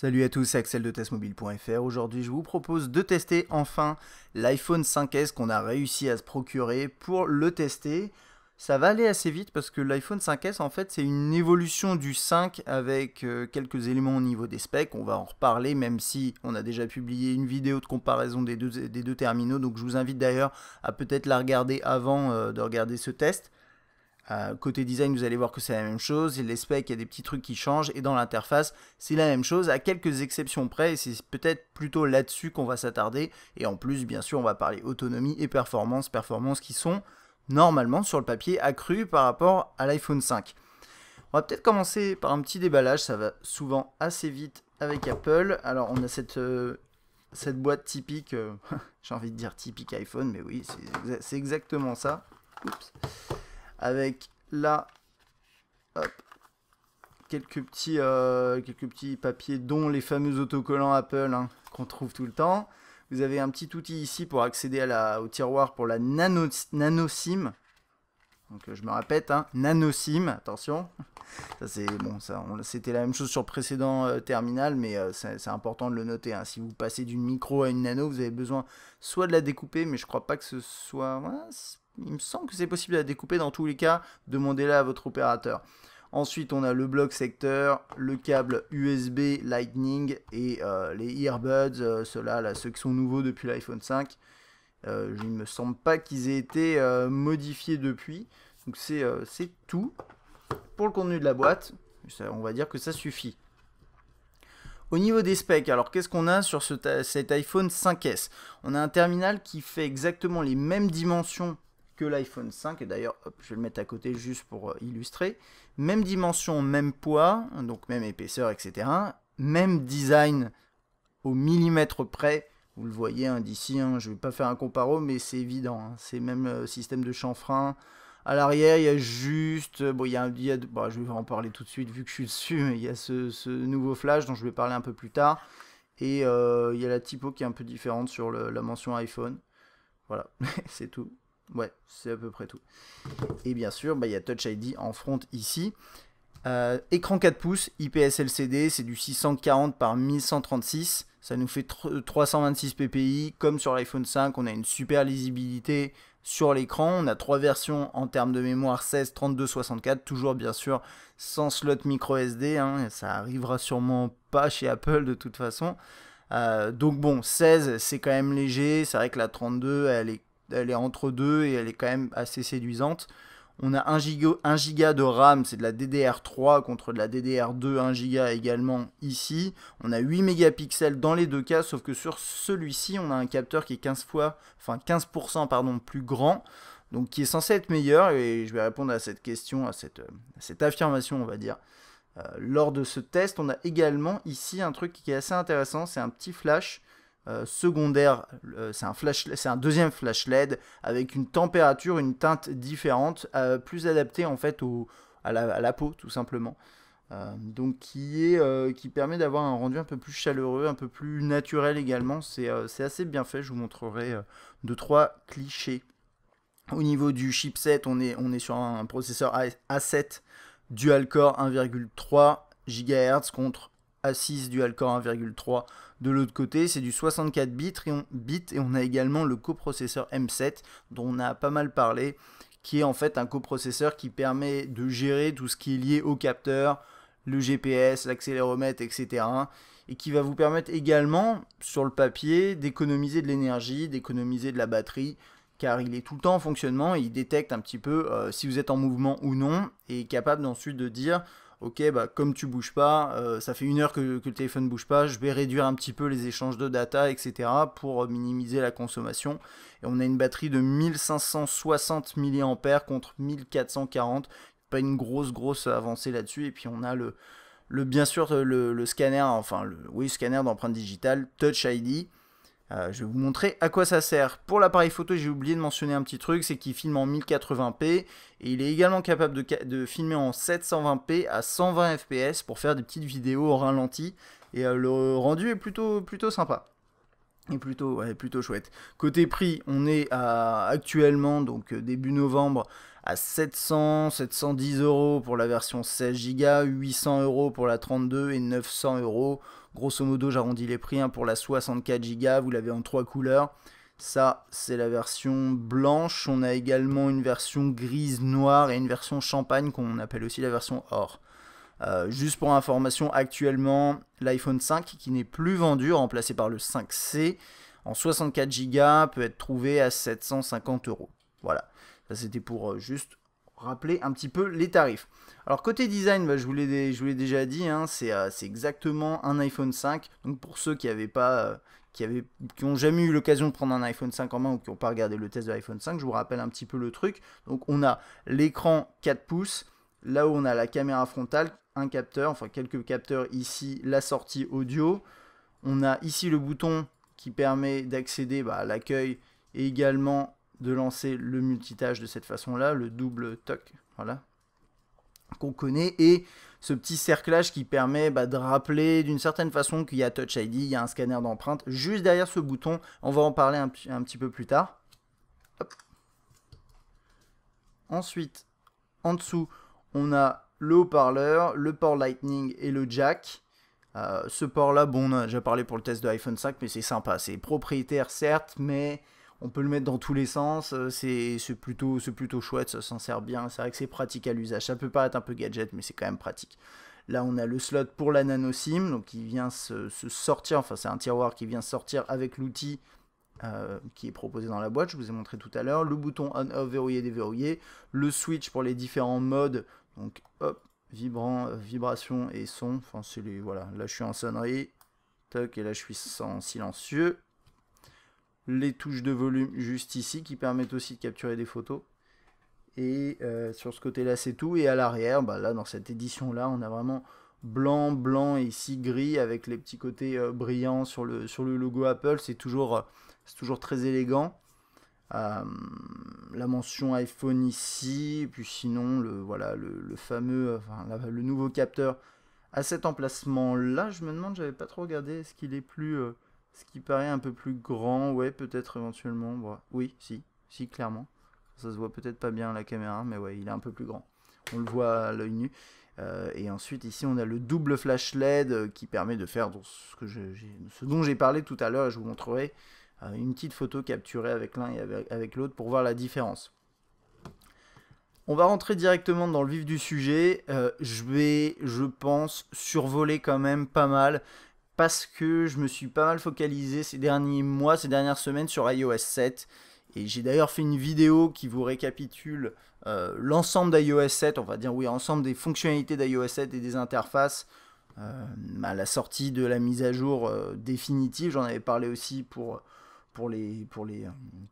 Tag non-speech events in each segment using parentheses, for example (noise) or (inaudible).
Salut à tous, Axel de testmobile.fr. Aujourd'hui, je vous propose de tester enfin l'iPhone 5S qu'on a réussi à se procurer pour le tester. Ça va aller assez vite parce que l'iPhone 5S, en fait, c'est une évolution du 5 avec euh, quelques éléments au niveau des specs. On va en reparler, même si on a déjà publié une vidéo de comparaison des deux, des deux terminaux. Donc, je vous invite d'ailleurs à peut-être la regarder avant euh, de regarder ce test. Euh, côté design, vous allez voir que c'est la même chose. Les specs, il y a des petits trucs qui changent. Et dans l'interface, c'est la même chose, à quelques exceptions près. Et c'est peut-être plutôt là-dessus qu'on va s'attarder. Et en plus, bien sûr, on va parler autonomie et performance. Performance qui sont normalement sur le papier accrues par rapport à l'iPhone 5. On va peut-être commencer par un petit déballage. Ça va souvent assez vite avec Apple. Alors, on a cette. Euh, cette boîte typique, euh, (laughs) j'ai envie de dire typique iPhone, mais oui, c'est exactement ça. Oups avec là hop, quelques, petits, euh, quelques petits papiers dont les fameux autocollants Apple hein, qu'on trouve tout le temps. Vous avez un petit outil ici pour accéder au tiroir pour la nano, nano SIM. Donc euh, je me répète, hein, nano SIM, attention. c'est bon, ça c'était la même chose sur le précédent euh, terminal, mais c'est important de le noter. Hein. Si vous passez d'une micro à une nano, vous avez besoin soit de la découper, mais je ne crois pas que ce soit. Il me semble que c'est possible à découper dans tous les cas. Demandez-la à votre opérateur. Ensuite, on a le bloc secteur, le câble USB Lightning et euh, les earbuds, euh, ceux-là, ceux qui sont nouveaux depuis l'iPhone 5. il euh, ne me semble pas qu'ils aient été modifiés depuis. Donc c'est tout pour le contenu de la boîte. on va dire que ça suffit. Au niveau des specs, alors qu'est-ce qu'on a sur cet iPhone 5S On a un terminal qui fait exactement les mêmes dimensions que l'iPhone 5. Et d'ailleurs, je vais le mettre à côté juste pour euh, illustrer. Même dimension, même poids, donc même épaisseur, etc. Même design au millimètre près. Vous le voyez hein, d'ici, hein, je ne vais pas faire un comparo, mais c'est évident. Hein. c'est même euh, système de chanfrein. À l'arrière, il y a juste. Euh, bon, il y a, je vais en parler tout de suite vu que je suis dessus, il y a ce, nouveau flash dont je vais parler un peu plus tard. Et il y a la typo qui est un peu différente sur la mention iPhone. Voilà, (laughs) c'est tout. Ouais, c'est à peu près tout. Et bien sûr, bah, il y a Touch ID en front ici. Euh, écran 4 pouces, IPS LCD, c'est du 640 par 1136. Ça nous fait 326 ppi. Comme sur l'iPhone 5, on a une super lisibilité sur l'écran. On a trois versions en termes de mémoire 16, 32, 64. Toujours bien sûr sans slot micro SD. Hein. Ça arrivera sûrement pas chez Apple de toute façon. Euh, donc bon, 16 c'est quand même léger. C'est vrai que la 32 elle est elle est entre deux et elle est quand même assez séduisante. On a 1 giga, 1 giga de RAM, c'est de la DDR3 contre de la DDR2, 1 giga également ici. On a 8 mégapixels dans les deux cas, sauf que sur celui-ci, on a un capteur qui est 15 fois, enfin 15% pardon, plus grand, donc qui est censé être meilleur. Et je vais répondre à cette question, à cette, cette affirmation, on va dire. Euh, lors de ce test, on a également ici un truc qui est assez intéressant, c'est un petit flash euh, secondaire, euh, c'est un, flash, un deuxième flash LED avec une température, une teinte différente, euh, plus adaptée en fait au, à, la, peau tout simplement. donc qui, est, qui permet d'avoir un rendu un peu plus chaleureux, un peu plus naturel également. C'est assez bien fait, je vous montrerai deux, trois clichés. Au niveau du chipset, on est, on est sur un, processeur A7 dual-core 1,3 GHz contre a6 dual 1,3 de l'autre côté, c'est du 64 bits et, on, et on a également le coprocesseur M7 dont on a pas mal parlé, qui est en fait un coprocesseur qui permet de gérer tout ce qui est lié au capteur, le GPS, l'accéléromètre, etc. Et qui va vous permettre également, sur le papier, d'économiser de l'énergie, d'économiser de la batterie, car il est tout le temps en fonctionnement et il détecte un petit peu euh, si vous êtes en mouvement ou non, et est capable ensuite de dire ok, bah, comme tu bouges pas, euh, ça fait une heure que, le téléphone bouge pas, je vais réduire un petit peu les échanges de data, etc., pour euh, minimiser la consommation. Et on a une batterie de 1560 mAh contre 1440, pas une grosse, grosse avancée là-dessus. Et puis on a le, le bien sûr, le, scanner, enfin, le, scanner d'empreinte digitale, Touch ID. Euh, je vais vous montrer à quoi ça sert. Pour l'appareil photo, j'ai oublié de mentionner un petit truc, c'est qu'il filme en 1080p et il est également capable de, filmer en 720p à 120 fps pour faire des petites vidéos en ralenti. Et euh, le rendu est plutôt, plutôt sympa est plutôt, plutôt chouette. Côté prix, on est à, actuellement, donc euh, début novembre, à 700, 710 euros pour la version 16 Go, 800 euros pour la 32 et 900 euros. Grosso modo, j'arrondis les prix hein, pour la 64 Go, vous l'avez en trois couleurs. Ça, c'est la version blanche. On a également une version grise noire et une version champagne qu'on appelle aussi la version or. Euh, juste pour information, actuellement, l'iPhone 5, qui n'est plus vendu, remplacé par le 5C, en 64 Go, peut être trouvé à 750 euros. Voilà, ça c'était pour euh, juste rappeler un petit peu les tarifs. Alors côté design, bah, je vous l'ai déjà dit, hein, euh, c'est exactement un iPhone 5. Donc pour ceux qui avaient pas... qui n'ont qui jamais eu l'occasion de prendre un iPhone 5 en main ou qui n'ont pas regardé le test de l'iPhone 5, je vous rappelle un petit peu le truc. Donc on a l'écran 4 pouces, là où on a la caméra frontale un capteur, enfin quelques capteurs ici, la sortie audio. On a ici le bouton qui permet d'accéder bah, à l'accueil et également de lancer le multitâche de cette façon-là, le double toc, voilà, qu'on connaît, et ce petit cerclage qui permet bah, de rappeler d'une certaine façon qu'il y a Touch ID, il y a un scanner d'empreinte, juste derrière ce bouton, on va en parler un, petit peu plus tard. Ensuite, en dessous, on a le haut-parleur, le port Lightning et le jack. Euh, ce port-là, bon, on parlé pour le test de iPhone 5, mais c'est sympa. C'est propriétaire, certes, mais on peut le mettre dans tous les sens. Euh, c'est plutôt, plutôt chouette, ça s'en sert bien. C'est vrai que c'est pratique à l'usage. Ça peut paraître un peu gadget, mais c'est quand même pratique. Là, on a le slot pour la nano SIM, donc qui vient se, sortir, enfin, c'est un tiroir qui vient sortir avec l'outil euh, qui est proposé dans la boîte, je vous ai montré tout à l'heure, le bouton on-off verrouillé le switch pour les différents modes donc hop, vibrant, euh, vibration et son. Enfin, c'est Voilà, là je suis en sonnerie. Toc, et là je suis en silencieux. Les touches de volume juste ici qui permettent aussi de capturer des photos. Et euh, sur ce côté-là, c'est tout. Et à l'arrière, bah, là dans cette édition-là, on a vraiment blanc, blanc et ici gris avec les petits côtés euh, brillants sur le, sur le logo Apple. C'est toujours, toujours très élégant. Euh, la mention iPhone ici, puis sinon le voilà le, fameux, le nouveau capteur à cet emplacement là. Je me demande, j'avais pas trop regardé, est-ce qu'il est plus, euh, ce qui paraît un peu plus grand, ouais peut-être éventuellement, oui, si, si clairement. Ça se voit peut-être pas bien à la caméra, mais ouais, il est un peu plus grand. On le voit à l'œil nu. Euh, et ensuite, ici, on a le double flash LED qui permet de faire ce, ce dont j'ai parlé tout à l'heure. Je vous montrerai Hein, une petite photo capturée avec l'un et avec l'autre pour voir la différence. On va rentrer directement dans le vif du sujet. Euh, je vais, je pense, survoler quand même pas mal parce que je me suis pas mal focalisé ces derniers mois, ces dernières semaines sur iOS 7. Et j'ai d'ailleurs fait une vidéo qui vous récapitule euh, l'ensemble d'iOS 7, on va dire oui, l'ensemble des fonctionnalités d'iOS 7 et des interfaces euh, à la sortie de la mise à jour définitive. J'en avais parlé aussi pour les, pour les, euh,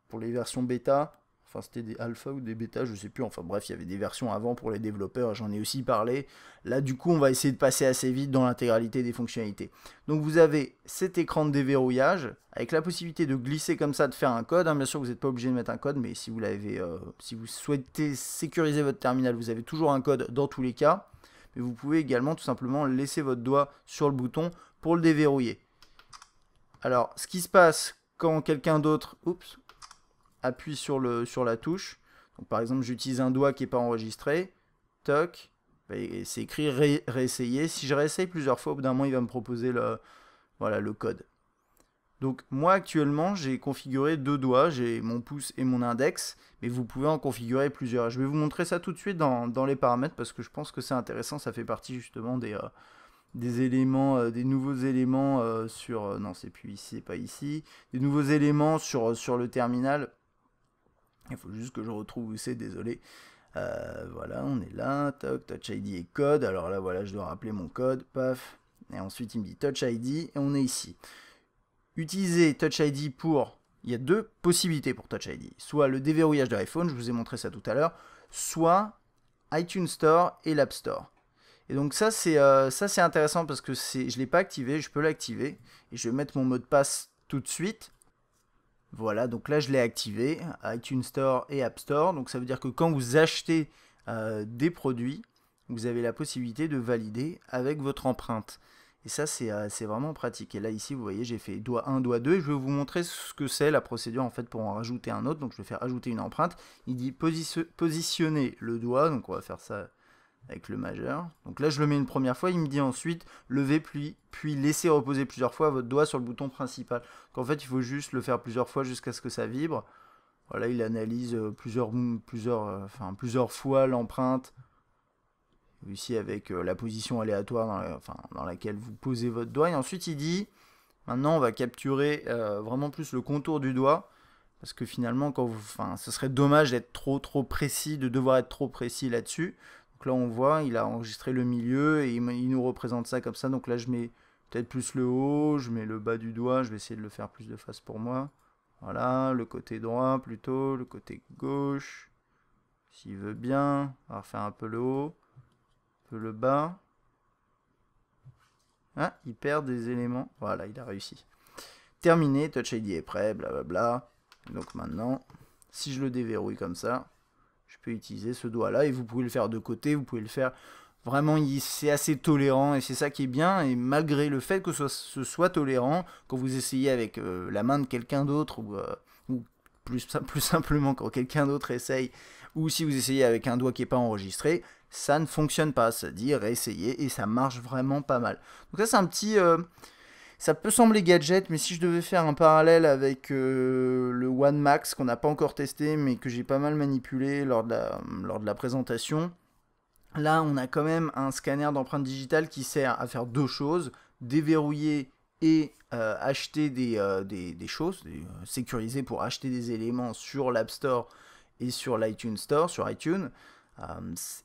pour les versions bêta. Enfin, c'était des alpha ou des bêta, je sais plus. Enfin, bref, il y avait des versions avant pour les développeurs, j'en ai aussi parlé. Là, du coup, on va essayer de passer assez vite dans l'intégralité des fonctionnalités. Donc, vous avez cet écran de déverrouillage avec la possibilité de glisser comme ça, de faire un code. Hein, bien sûr, vous n'êtes pas obligé de mettre un code, mais si vous, l'avez, euh, si vous souhaitez sécuriser votre terminal, vous avez toujours un code dans tous les cas. Mais vous pouvez également tout simplement laisser votre doigt sur le bouton pour le déverrouiller. Alors, ce qui se passe quand quelqu'un d'autre oups, appuie sur, le, sur la touche, donc par exemple j'utilise un doigt qui n'est pas enregistré, toc, ben, c'est écrit réessayer. Si je réessaye plusieurs fois, au bout d'un moment, il va me proposer le, voilà, le code. Donc moi actuellement, j'ai configuré deux doigts, j'ai mon pouce et mon index, mais vous pouvez en configurer plusieurs. Je vais vous montrer ça tout de suite dans, les paramètres parce que je pense que c'est intéressant, ça fait partie justement des, euh, des éléments, euh, des nouveaux éléments euh, sur. Euh, non, c'est plus ici, c'est pas ici. Des nouveaux éléments sur, sur le terminal. Il faut juste que je retrouve où c'est, désolé. voilà, on est là. Touch ID et code. Alors là, voilà, je dois rappeler mon code. Paf. Et ensuite, il me dit Touch ID et on est ici. Utiliser Touch ID pour. Il y a deux possibilités pour Touch ID. Soit le déverrouillage de l'iPhone, je vous ai montré ça tout à l'heure, soit iTunes Store et l'App Store. Et donc ça c'est euh, ça c'est intéressant parce que c'est je l'ai pas activé, je peux l'activer et je vais mettre mon mot de passe tout de suite. Voilà, donc là je l'ai activé, iTunes Store et App Store. Donc ça veut dire que quand vous achetez euh, des produits, vous avez la possibilité de valider avec votre empreinte. Et ça c'est euh, vraiment pratique. Et là ici vous voyez j'ai fait doigt 1, doigt 2 et je vais vous montrer ce que c'est la procédure en fait pour en rajouter un autre. Donc je vais faire ajouter une empreinte. Il dit positionner le doigt, donc on va faire ça avec le majeur. Donc là, je le mets une première fois. Il me dit ensuite, levez puis, puis laissez reposer plusieurs fois votre doigt sur le bouton principal. Donc en fait, il faut juste le faire plusieurs fois jusqu'à ce que ça vibre. Voilà, il analyse euh, plusieurs, plusieurs, euh, enfin, plusieurs fois l'empreinte. Ici, avec euh, la position aléatoire dans, laquelle vous posez votre doigt. Et ensuite, il dit, maintenant, on va capturer vraiment plus le contour du doigt. Parce que finalement, quand vous, enfin, ce serait dommage d'être trop trop précis, de devoir être trop précis là-dessus là, on voit, il a enregistré le milieu et il, nous représente ça comme ça. Donc là, je mets peut-être plus le haut, je mets le bas du doigt, je vais essayer de le faire plus de face pour moi. Voilà, le côté droit plutôt, le côté gauche. S'il veut bien, on va refaire un peu le haut, un peu le bas. Ah, il perd des éléments. Voilà, il a réussi. Terminé, Touch ID est prêt, blablabla. Bla bla. Donc maintenant, si je le déverrouille comme ça, utiliser ce doigt-là et vous pouvez le faire de côté, vous pouvez le faire vraiment c'est assez tolérant et c'est ça qui est bien et malgré le fait que ce soit, tolérant quand vous essayez avec euh, la main de quelqu'un d'autre ou, euh, ou plus, simplement quand quelqu'un d'autre essaye ou si vous essayez avec un doigt qui n'est pas enregistré ça ne fonctionne pas c'est à dire essayez et ça marche vraiment pas mal donc ça c'est un petit euh, ça peut sembler gadget, mais si je devais faire un parallèle avec euh, le One Max qu'on n'a pas encore testé, mais que j'ai pas mal manipulé lors de la, lors de la présentation, là on a quand même un scanner d'empreintes digitales qui sert à faire deux choses, déverrouiller et euh, acheter des, euh, des, des choses, sécuriser pour acheter des éléments sur l'App Store et sur l'iTunes Store, sur iTunes,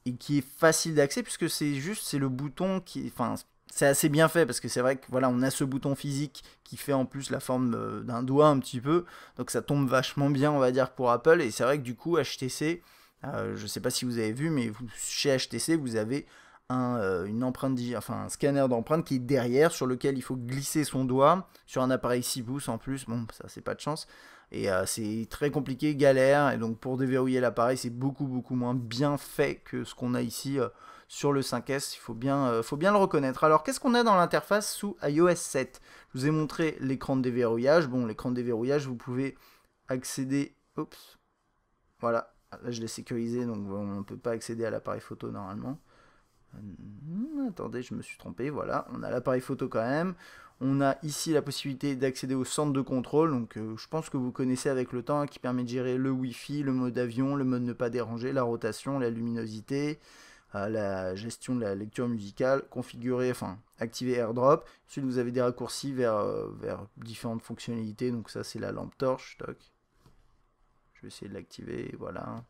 et qui est facile d'accès puisque c'est juste c'est le bouton qui, enfin c'est assez bien fait parce que c'est vrai que voilà, on a ce bouton physique qui fait en plus la forme euh, d'un doigt un petit peu, donc ça tombe vachement bien, on va dire, pour Apple. Et c'est vrai que du coup, HTC, euh, je ne sais pas si vous avez vu, mais chez HTC, vous avez un, euh, une empreinte, enfin un scanner d'empreinte qui est derrière, sur lequel il faut glisser son doigt sur un appareil 6 pouces en plus. Bon, ça c'est pas de chance. Et c'est très compliqué, galère. Et donc pour déverrouiller l'appareil, c'est beaucoup beaucoup moins bien fait que ce qu'on a ici sur le 5S, il faut bien, euh, faut bien le reconnaître. Alors qu'est-ce qu'on a dans l'interface sous iOS 7 Je vous ai montré l'écran de déverrouillage. Bon, l'écran de déverrouillage, vous pouvez accéder... Oups. Voilà, là je l'ai sécurisé, donc on ne peut pas accéder à l'appareil photo normalement. Hmm, attendez, je me suis trompé, voilà, on a l'appareil photo quand même. On a ici la possibilité d'accéder au centre de contrôle, donc euh, je pense que vous connaissez avec le temps, hein, qui permet de gérer le Wi-Fi, le mode avion, le mode ne pas déranger, la rotation, la luminosité, la gestion de la lecture musicale, configurer, enfin activer AirDrop. Ensuite, vous avez des raccourcis vers, euh, vers différentes fonctionnalités. Donc ça, c'est la lampe torche. Toc. Je vais essayer de l'activer. Voilà.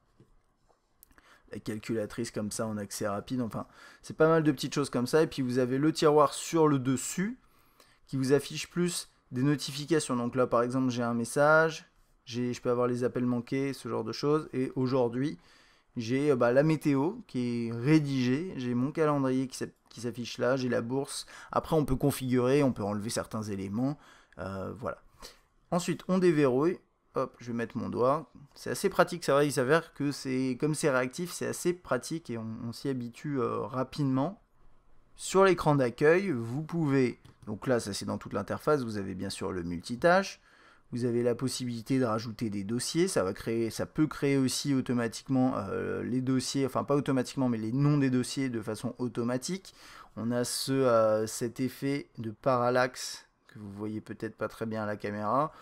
La calculatrice comme ça en accès rapide. Enfin, c'est pas mal de petites choses comme ça. Et puis vous avez le tiroir sur le dessus qui vous affiche plus des notifications. Donc là, par exemple, j'ai un message. Je peux avoir les appels manqués, ce genre de choses. Et aujourd'hui, j'ai euh, bah, la météo qui est rédigée, j'ai mon calendrier qui s'affiche là, j'ai la bourse. Après, on peut configurer, on peut enlever certains éléments. Euh, voilà. Ensuite, on déverrouille. Hop, je vais mettre mon doigt. C'est assez pratique, ça vrai, il s'avère que c'est comme c'est réactif, c'est assez pratique et on, s'y habitue euh, rapidement. Sur l'écran d'accueil, vous pouvez, donc là ça c'est dans toute l'interface, vous avez bien sûr le multitâche, vous avez la possibilité de rajouter des dossiers, ça va créer, ça peut créer aussi automatiquement euh, les dossiers, enfin pas automatiquement, mais les noms des dossiers de façon automatique. On a ce, euh, cet effet de parallaxe que vous voyez peut-être pas très bien à la caméra,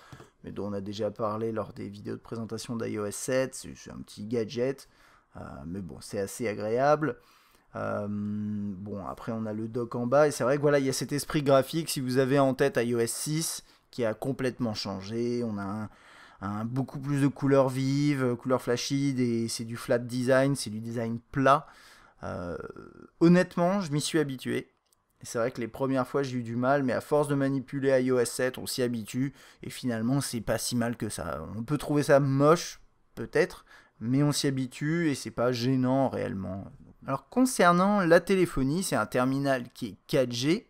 mais dont on a déjà parlé lors des vidéos de présentation d'iOS 7. C'est un petit gadget, euh, mais bon, c'est assez agréable. bon, après, on a le doc en bas, et c'est vrai que voilà, il y a cet esprit graphique. Si vous avez en tête iOS 6, qui a complètement changé. On a beaucoup plus de couleurs vives, euh, couleurs flashy, et c'est du flat design, c'est du design plat. Euh, honnêtement, je m'y suis habitué. C'est vrai que les premières fois j'ai eu du mal, mais à force de manipuler iOS 7, on s'y habitue, et finalement c'est pas si mal que ça. On peut trouver ça moche, peut-être, mais on s'y habitue et c'est pas gênant réellement. Alors concernant la téléphonie, c'est un terminal qui est 4G,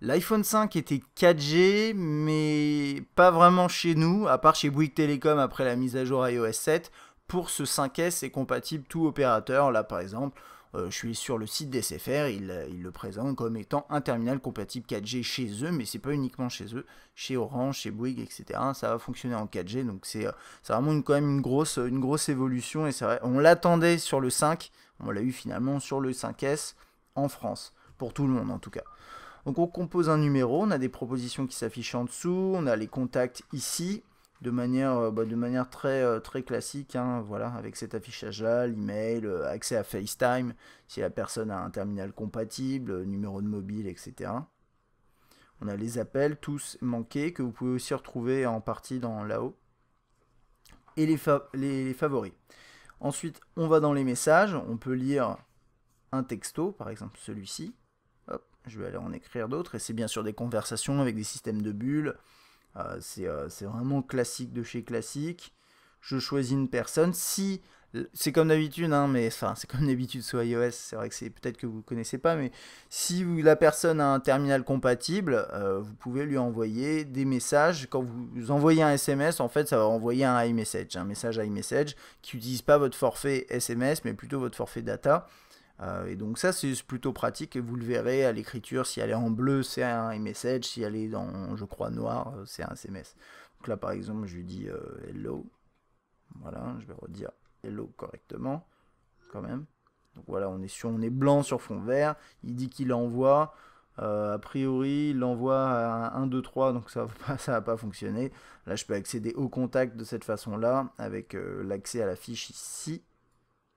L'iPhone 5 était 4G, mais pas vraiment chez nous, à part chez Bouygues Telecom après la mise à jour iOS 7. Pour ce 5S, c'est compatible tout opérateur. Là, par exemple, euh, je suis sur le site d'SFR, ils euh, il le présentent comme étant un terminal compatible 4G chez eux, mais c'est pas uniquement chez eux, chez Orange, chez Bouygues, etc. Ça va fonctionner en 4G, donc c'est euh, vraiment quand même une grosse, une grosse évolution, et on l'attendait sur le 5, on l'a eu finalement sur le 5S en France, pour tout le monde en tout cas. Donc on compose un numéro, on a des propositions qui s'affichent en dessous, on a les contacts ici, de manière, euh, bah, de manière très, euh, très classique, hein, voilà, avec cet affichage-là, l'email, euh, accès à FaceTime, si la personne a un terminal compatible, numéro de mobile, etc. On a les appels, tous manqués, que vous pouvez aussi retrouver en partie dans là-haut. Et les, les favoris. Ensuite, on va dans les messages, on peut lire un texto, par exemple celui-ci, je vais aller en écrire d'autres, et c'est bien sûr des conversations avec des systèmes de bulles. Euh, euh, c'est vraiment classique de chez classique. Je choisis une personne. Si, euh, c'est comme d'habitude, hein, mais enfin, c'est comme d'habitude sur iOS, c'est vrai que c'est peut-être que vous ne connaissez pas, mais si la personne a un terminal compatible, vous pouvez lui envoyer des messages. Quand vous envoyez un SMS, en fait, ça va envoyer un iMessage, un message iMessage qui n'utilise pas votre forfait SMS, mais plutôt votre forfait data. Euh, et donc ça c'est plutôt pratique et vous le verrez à l'écriture, si elle est en bleu c'est un message, si elle est dans je crois noir euh, c'est un SMS. Donc là par exemple je lui dis euh, hello, voilà je vais redire hello correctement quand même. Donc voilà on est, sur, on est blanc sur fond vert, il dit qu'il envoie, a priori, il l'envoie à 1, 2, 3, donc ça ne (laughs) va pas fonctionner. Là, je peux accéder au contact de cette façon-là, avec l'accès à la fiche ici,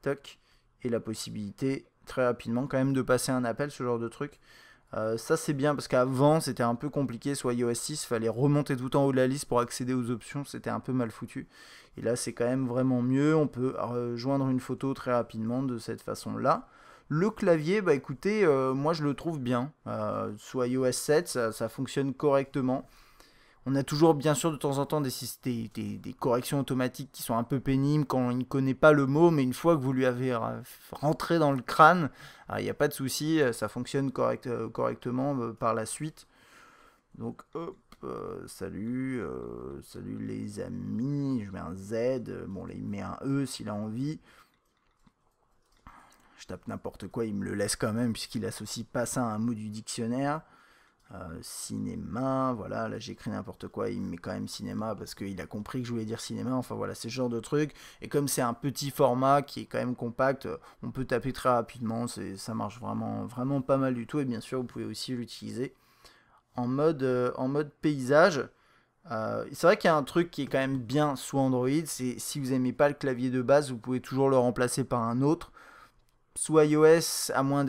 toc, et la possibilité très rapidement quand même de passer un appel, ce genre de truc. Euh, ça c'est bien parce qu'avant c'était un peu compliqué soit iOS 6, fallait remonter tout en haut de la liste pour accéder aux options, c'était un peu mal foutu. Et là c'est quand même vraiment mieux, on peut rejoindre une photo très rapidement de cette façon-là. Le clavier, bah écoutez, euh, moi je le trouve bien. Euh, soit iOS 7, ça, ça fonctionne correctement. On a toujours bien sûr de temps en temps des, corrections automatiques qui sont un peu pénibles quand il ne connaît pas le mot, mais une fois que vous lui avez rentré dans le crâne, ah, il n'y a pas de souci, euh, ça fonctionne euh, correctement euh, par la suite. Donc hop, salut, salut les amis, je mets un Z, bon là il met un E s'il a envie. Je tape n'importe quoi, il me le laisse quand même puisqu'il associe pas ça à un mot du dictionnaire. Euh, cinéma, voilà, là j'écris n'importe quoi, il met quand même cinéma parce qu'il a compris que je voulais dire cinéma, enfin voilà, c'est ce genre de truc. Et comme c'est un petit format qui est quand même compact, euh, on peut taper très rapidement, ça marche vraiment, vraiment pas mal du tout. Et bien sûr, vous pouvez aussi l'utiliser en mode, euh, en mode paysage. c'est vrai qu'il y a un truc qui est quand même bien sous Android, c'est si vous n'aimez pas le clavier de base, vous pouvez toujours le remplacer par un autre sous iOS, à moins,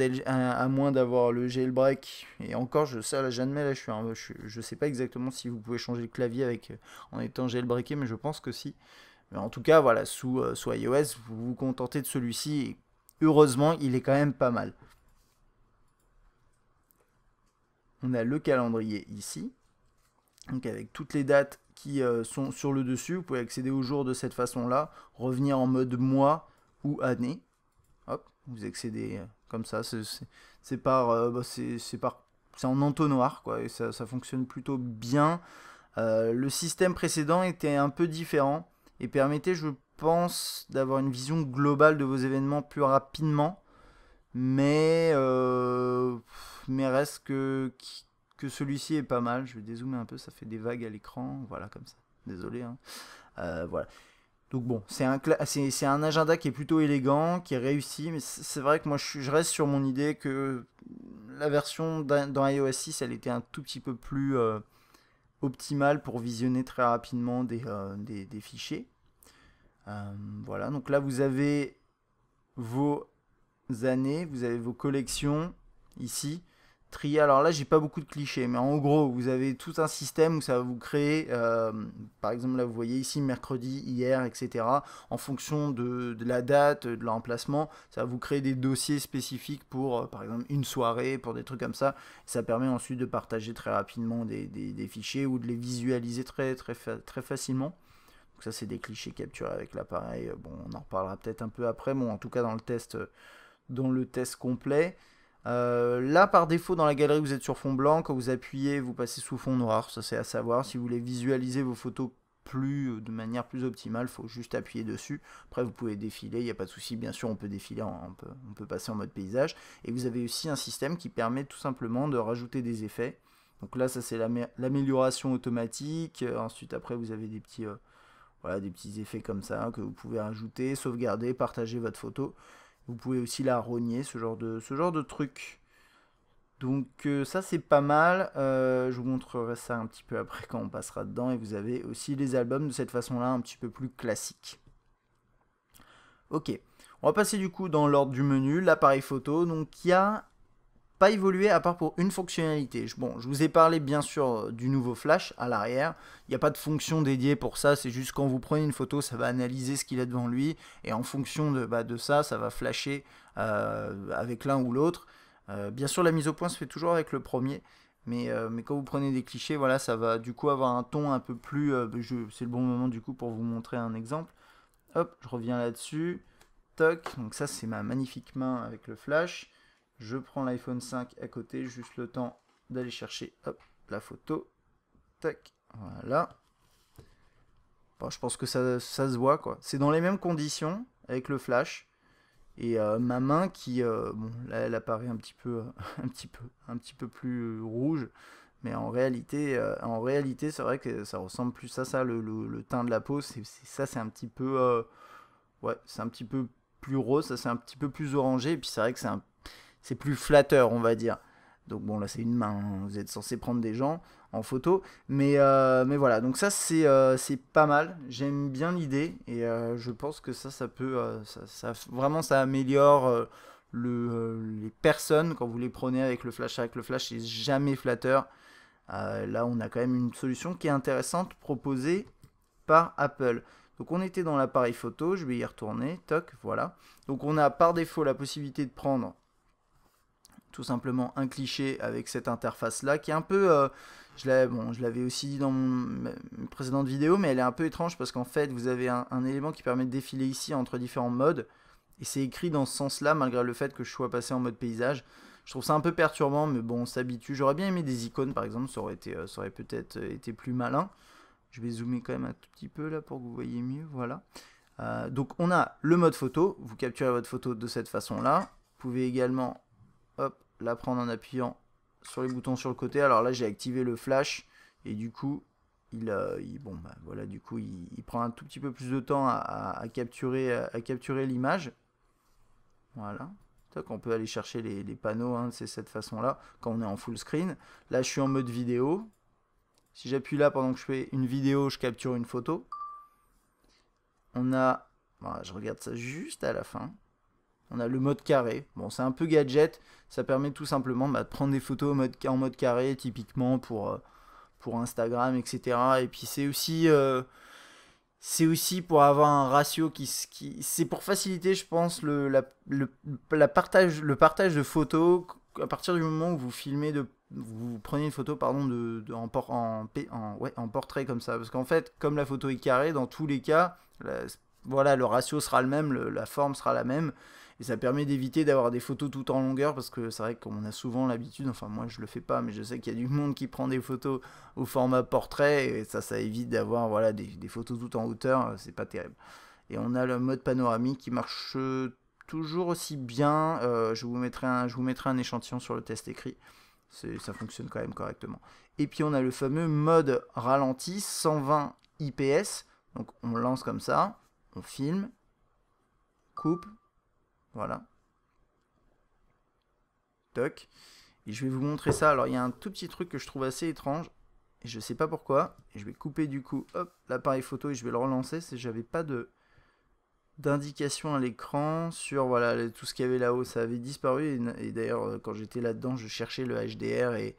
d'avoir le jailbreak, et encore, je, ça, là, je suis, je, sais pas exactement si vous pouvez changer le clavier avec, euh, en étant jailbreaké, mais je pense que si. Mais en tout cas, voilà, euh, sous, iOS, vous vous contentez de celui-ci, et heureusement, il est quand même pas mal. On a le calendrier ici, donc avec toutes les dates qui euh, sont sur le dessus, vous pouvez accéder au jour de cette façon-là, revenir en mode mois ou année. Hop vous excédez euh, comme ça. C'est par, euh, bah, c'est par, c'est en entonnoir quoi, et ça, fonctionne plutôt bien. Euh, le système précédent était un peu différent et permettait, je pense, d'avoir une vision globale de vos événements plus rapidement, mais mais reste que que celui-ci est pas mal. Je vais dézoomer un peu, ça fait des vagues à l'écran, voilà comme ça. Désolé. Hein. voilà. Donc bon, c'est un, un agenda qui est plutôt élégant, qui est réussi, mais c'est vrai que moi je, je, reste sur mon idée que la version dans iOS 6, elle était un tout petit peu plus euh, optimale pour visionner très rapidement des, euh, fichiers. Euh, voilà, donc là vous avez vos années, vous avez vos collections ici. Alors là, j'ai pas beaucoup de clichés, mais en gros, vous avez tout un système où ça va vous créer, euh, par exemple, là, vous voyez ici mercredi, hier, etc. En fonction de, la date, de l'emplacement, ça va vous créer des dossiers spécifiques pour, euh, par exemple, une soirée, pour des trucs comme ça. ça permet ensuite de partager très rapidement des, fichiers ou de les visualiser très, très, très facilement. Donc ça, c'est des clichés capturés avec l'appareil. Bon, on en reparlera peut-être un peu après. Bon, en tout cas, dans le test, euh, dans le test complet. Euh, là, par défaut, dans la galerie, vous êtes sur fond blanc. Quand vous appuyez, vous passez sous fond noir. Ça, c'est à savoir. Si vous voulez visualiser vos photos plus, euh, de manière plus optimale, il faut juste appuyer dessus. Après, vous pouvez défiler, il n'y a pas de souci. Bien sûr, on peut défiler, on peut, passer en mode paysage. Et vous avez aussi un système qui permet tout simplement de rajouter des effets. Donc là, ça, c'est l'amélioration automatique. Euh, ensuite, après, vous avez des petits... des petits effets comme ça hein, que vous pouvez rajouter, sauvegarder, partager votre photo. Vous pouvez aussi la rogner, ce genre de, ce genre de truc. Donc euh, ça c'est pas mal, euh, je vous montrerai ça un petit peu après quand on passera dedans et vous avez aussi les albums de cette façon là un petit peu plus classique. Ok, on va passer du coup dans l'ordre du menu, l'appareil photo, donc il y a pas évolué à part pour une fonctionnalité. Bon, je vous ai parlé bien sûr euh, du nouveau flash à l'arrière. Il n'y a pas de fonction dédiée pour ça, c'est juste quand vous prenez une photo, ça va analyser ce qu'il a devant lui. Et en fonction de, bah, de ça, ça va flasher euh, avec l'un ou l'autre. Euh, bien sûr, la mise au point se fait toujours avec le premier. Mais, mais, quand vous prenez des clichés, voilà, ça va du coup avoir un ton un peu plus. Bah, c'est le bon moment du coup pour vous montrer un exemple. Hop, je reviens là-dessus. Toc, donc ça c'est ma magnifique main avec le flash. Je prends l'iPhone 5 à côté, juste le temps d'aller chercher la photo. Tac, voilà. je pense que ça, ça se voit, quoi. C'est dans les mêmes conditions avec le flash. Et euh, ma main qui, euh, bon, là, elle apparaît un petit peu, (laughs) un petit peu, un petit peu plus rouge. Mais en réalité, euh, en réalité, c'est vrai que ça ressemble plus à ça, le, teint de la peau. C'est ça, c'est un petit peu, ouais, c'est un petit peu plus rose, ça c'est un petit peu plus orangé. Et puis c'est vrai que c'est un c'est plus flatteur, on va dire. Donc bon, là c'est une main, hein. vous êtes censé prendre des gens en photo. Mais, euh, mais voilà, donc ça euh, c'est pas mal, j'aime bien l'idée et euh, je pense que ça, ça peut, ça, vraiment ça améliore le, les personnes quand vous les prenez avec le flash. Avec le flash, c'est jamais flatteur. là on a quand même une solution qui est intéressante proposée par Apple. Donc on était dans l'appareil photo, je vais y retourner, toc, voilà. Donc on a par défaut la possibilité de prendre tout simplement un cliché avec cette interface là qui est un peu euh, je l'avais bon, je l'avais aussi dit dans mon précédente vidéo mais elle est un peu étrange parce qu'en fait vous avez un, élément qui permet de défiler ici entre différents modes et c'est écrit dans ce sens là malgré le fait que je sois passé en mode paysage je trouve ça un peu perturbant mais bon on s'habitue j'aurais bien aimé des icônes par exemple ça aurait été euh, ça aurait peut-être été plus malin je vais zoomer quand même un tout petit peu là pour que vous voyez mieux voilà euh, donc on a le mode photo vous capturez votre photo de cette façon là vous pouvez également Hop, la prendre en appuyant sur les boutons sur le côté. Alors là, j'ai activé le flash et du coup, il, euh, bon, bah, voilà, du coup, il, prend un tout petit peu plus de temps à, capturer, à, capturer l'image. Voilà. Donc on peut aller chercher les, panneaux, hein, c'est cette façon-là, quand on est en full screen. Là, je suis en mode vidéo. Si j'appuie là pendant que je fais une vidéo, je capture une photo. On a... je regarde ça juste à la fin on a le mode carré. Bon, c'est un peu gadget, ça permet tout simplement bah, de prendre des photos en mode, carré, typiquement pour, euh, pour Instagram, etc. Et puis c'est aussi, euh, aussi pour avoir un ratio qui... qui c'est pour faciliter, je pense, le, la, partage, le partage de photos à partir du moment où vous filmez de vous prenez une photo pardon de, en, en, portrait comme ça parce qu'en fait comme la photo est carrée dans tous les cas voilà le ratio sera le même la forme sera la même et ça permet d'éviter d'avoir des photos tout en longueur parce que c'est vrai qu'on a souvent l'habitude, enfin moi je le fais pas, mais je sais qu'il y a du monde qui prend des photos au format portrait et ça, ça évite d'avoir voilà, des, photos tout en hauteur, euh, c'est pas terrible. Et on a le mode panoramique qui marche toujours aussi bien. Euh, je, vous mettrai un, je vous mettrai un échantillon sur le test écrit. Ça fonctionne quand même correctement. Et puis on a le fameux mode ralenti 120 IPS. Donc on lance comme ça, on filme, coupe, voilà. Toc. Et je vais vous montrer ça. Alors, il y a un tout petit truc que je trouve assez étrange. Et je sais pas pourquoi. je vais couper du coup, l'appareil photo et je vais le relancer. C'est j'avais pas de d'indication à l'écran sur voilà tout ce qu'il y avait là-haut. Ça avait disparu. Et, d'ailleurs, euh, quand j'étais là-dedans, je cherchais le HDR (laughs) et,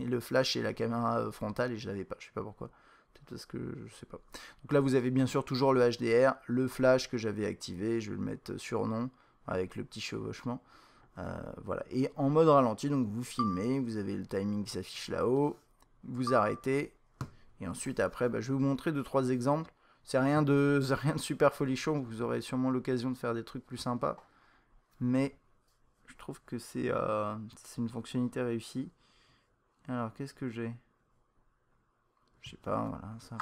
le flash et la caméra euh, frontale et je l'avais pas. Je ne sais pas pourquoi. Peut-être parce que je sais pas. Donc là, vous avez bien sûr toujours le HDR, le flash que j'avais activé. Je vais le mettre sur non avec le petit chevauchement. Euh, voilà. Et en mode ralenti, donc vous filmez, vous avez le timing qui s'affiche là-haut, vous arrêtez, et ensuite après, bah, je vais vous montrer deux trois exemples. C'est rien de, (laughs) rien de super folichon, vous aurez sûrement l'occasion de faire des trucs plus sympas, mais je trouve que c'est euh, une fonctionnalité réussie. Alors qu'est-ce que j'ai Je sais pas, voilà, ça.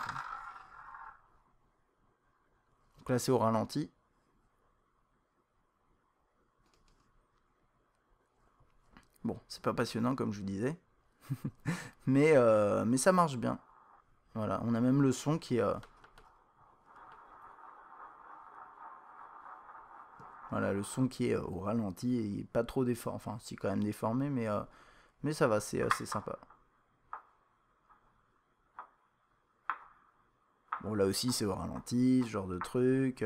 Donc là c'est au ralenti. Bon, c'est pas passionnant comme je vous disais, (laughs) mais, euh, mais ça marche bien. Voilà, on a même le son qui est... Euh, voilà, le son qui est euh, au ralenti et pas trop déformé. Enfin, c'est quand même déformé, mais, mais ça va, c'est sympa. Bon, là aussi, c'est au ralenti, ce genre de truc.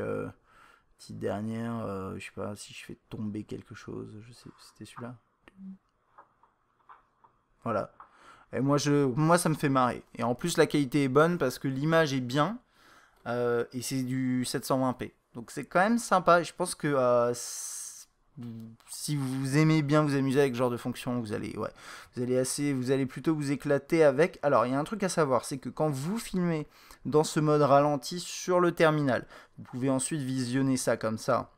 petite dernière, je sais pas si je fais tomber quelque chose. Je sais, c'était celui-là. Voilà. Et moi, je, moi, ça me fait marrer. Et en plus, la qualité est bonne parce que l'image est bien. Euh, et c'est du 720p. Donc c'est quand même sympa. Je pense que euh, si vous aimez bien vous amuser avec ce genre de fonction, vous allez, ouais, vous allez assez, vous allez plutôt vous éclater avec. Alors il y a un truc à savoir, c'est que quand vous filmez dans ce mode ralenti sur le terminal, vous pouvez ensuite visionner ça comme ça,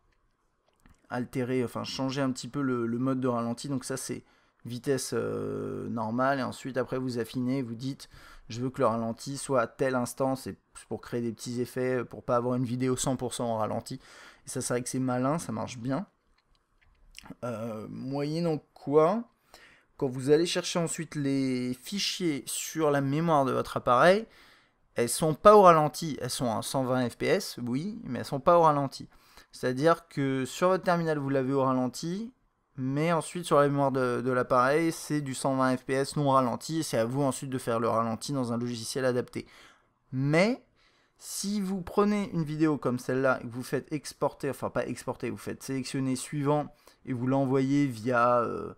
altérer, enfin changer un petit peu le mode de ralenti. Donc ça c'est vitesse euh, normale, et ensuite après vous affinez, vous dites je veux que le ralenti soit à tel instant, c'est pour créer des petits effets, pour pas avoir une vidéo 100% au ralenti. Et ça c'est vrai que c'est malin, ça marche bien. Euh, donc quoi, quand vous allez chercher ensuite les fichiers sur la mémoire de votre appareil, elles sont pas au ralenti, elles sont à 120 fps, oui, mais elles sont pas au ralenti. C'est-à-dire que sur votre terminal, vous l'avez au ralenti, mais ensuite, sur la mémoire de, l'appareil, c'est du 120 fps non ralenti, c'est à vous ensuite de faire le ralenti dans un logiciel adapté. Mais, si vous prenez une vidéo comme celle-là et que vous faites exporter, enfin pas exporter, vous faites sélectionner suivant et vous l'envoyez via, euh,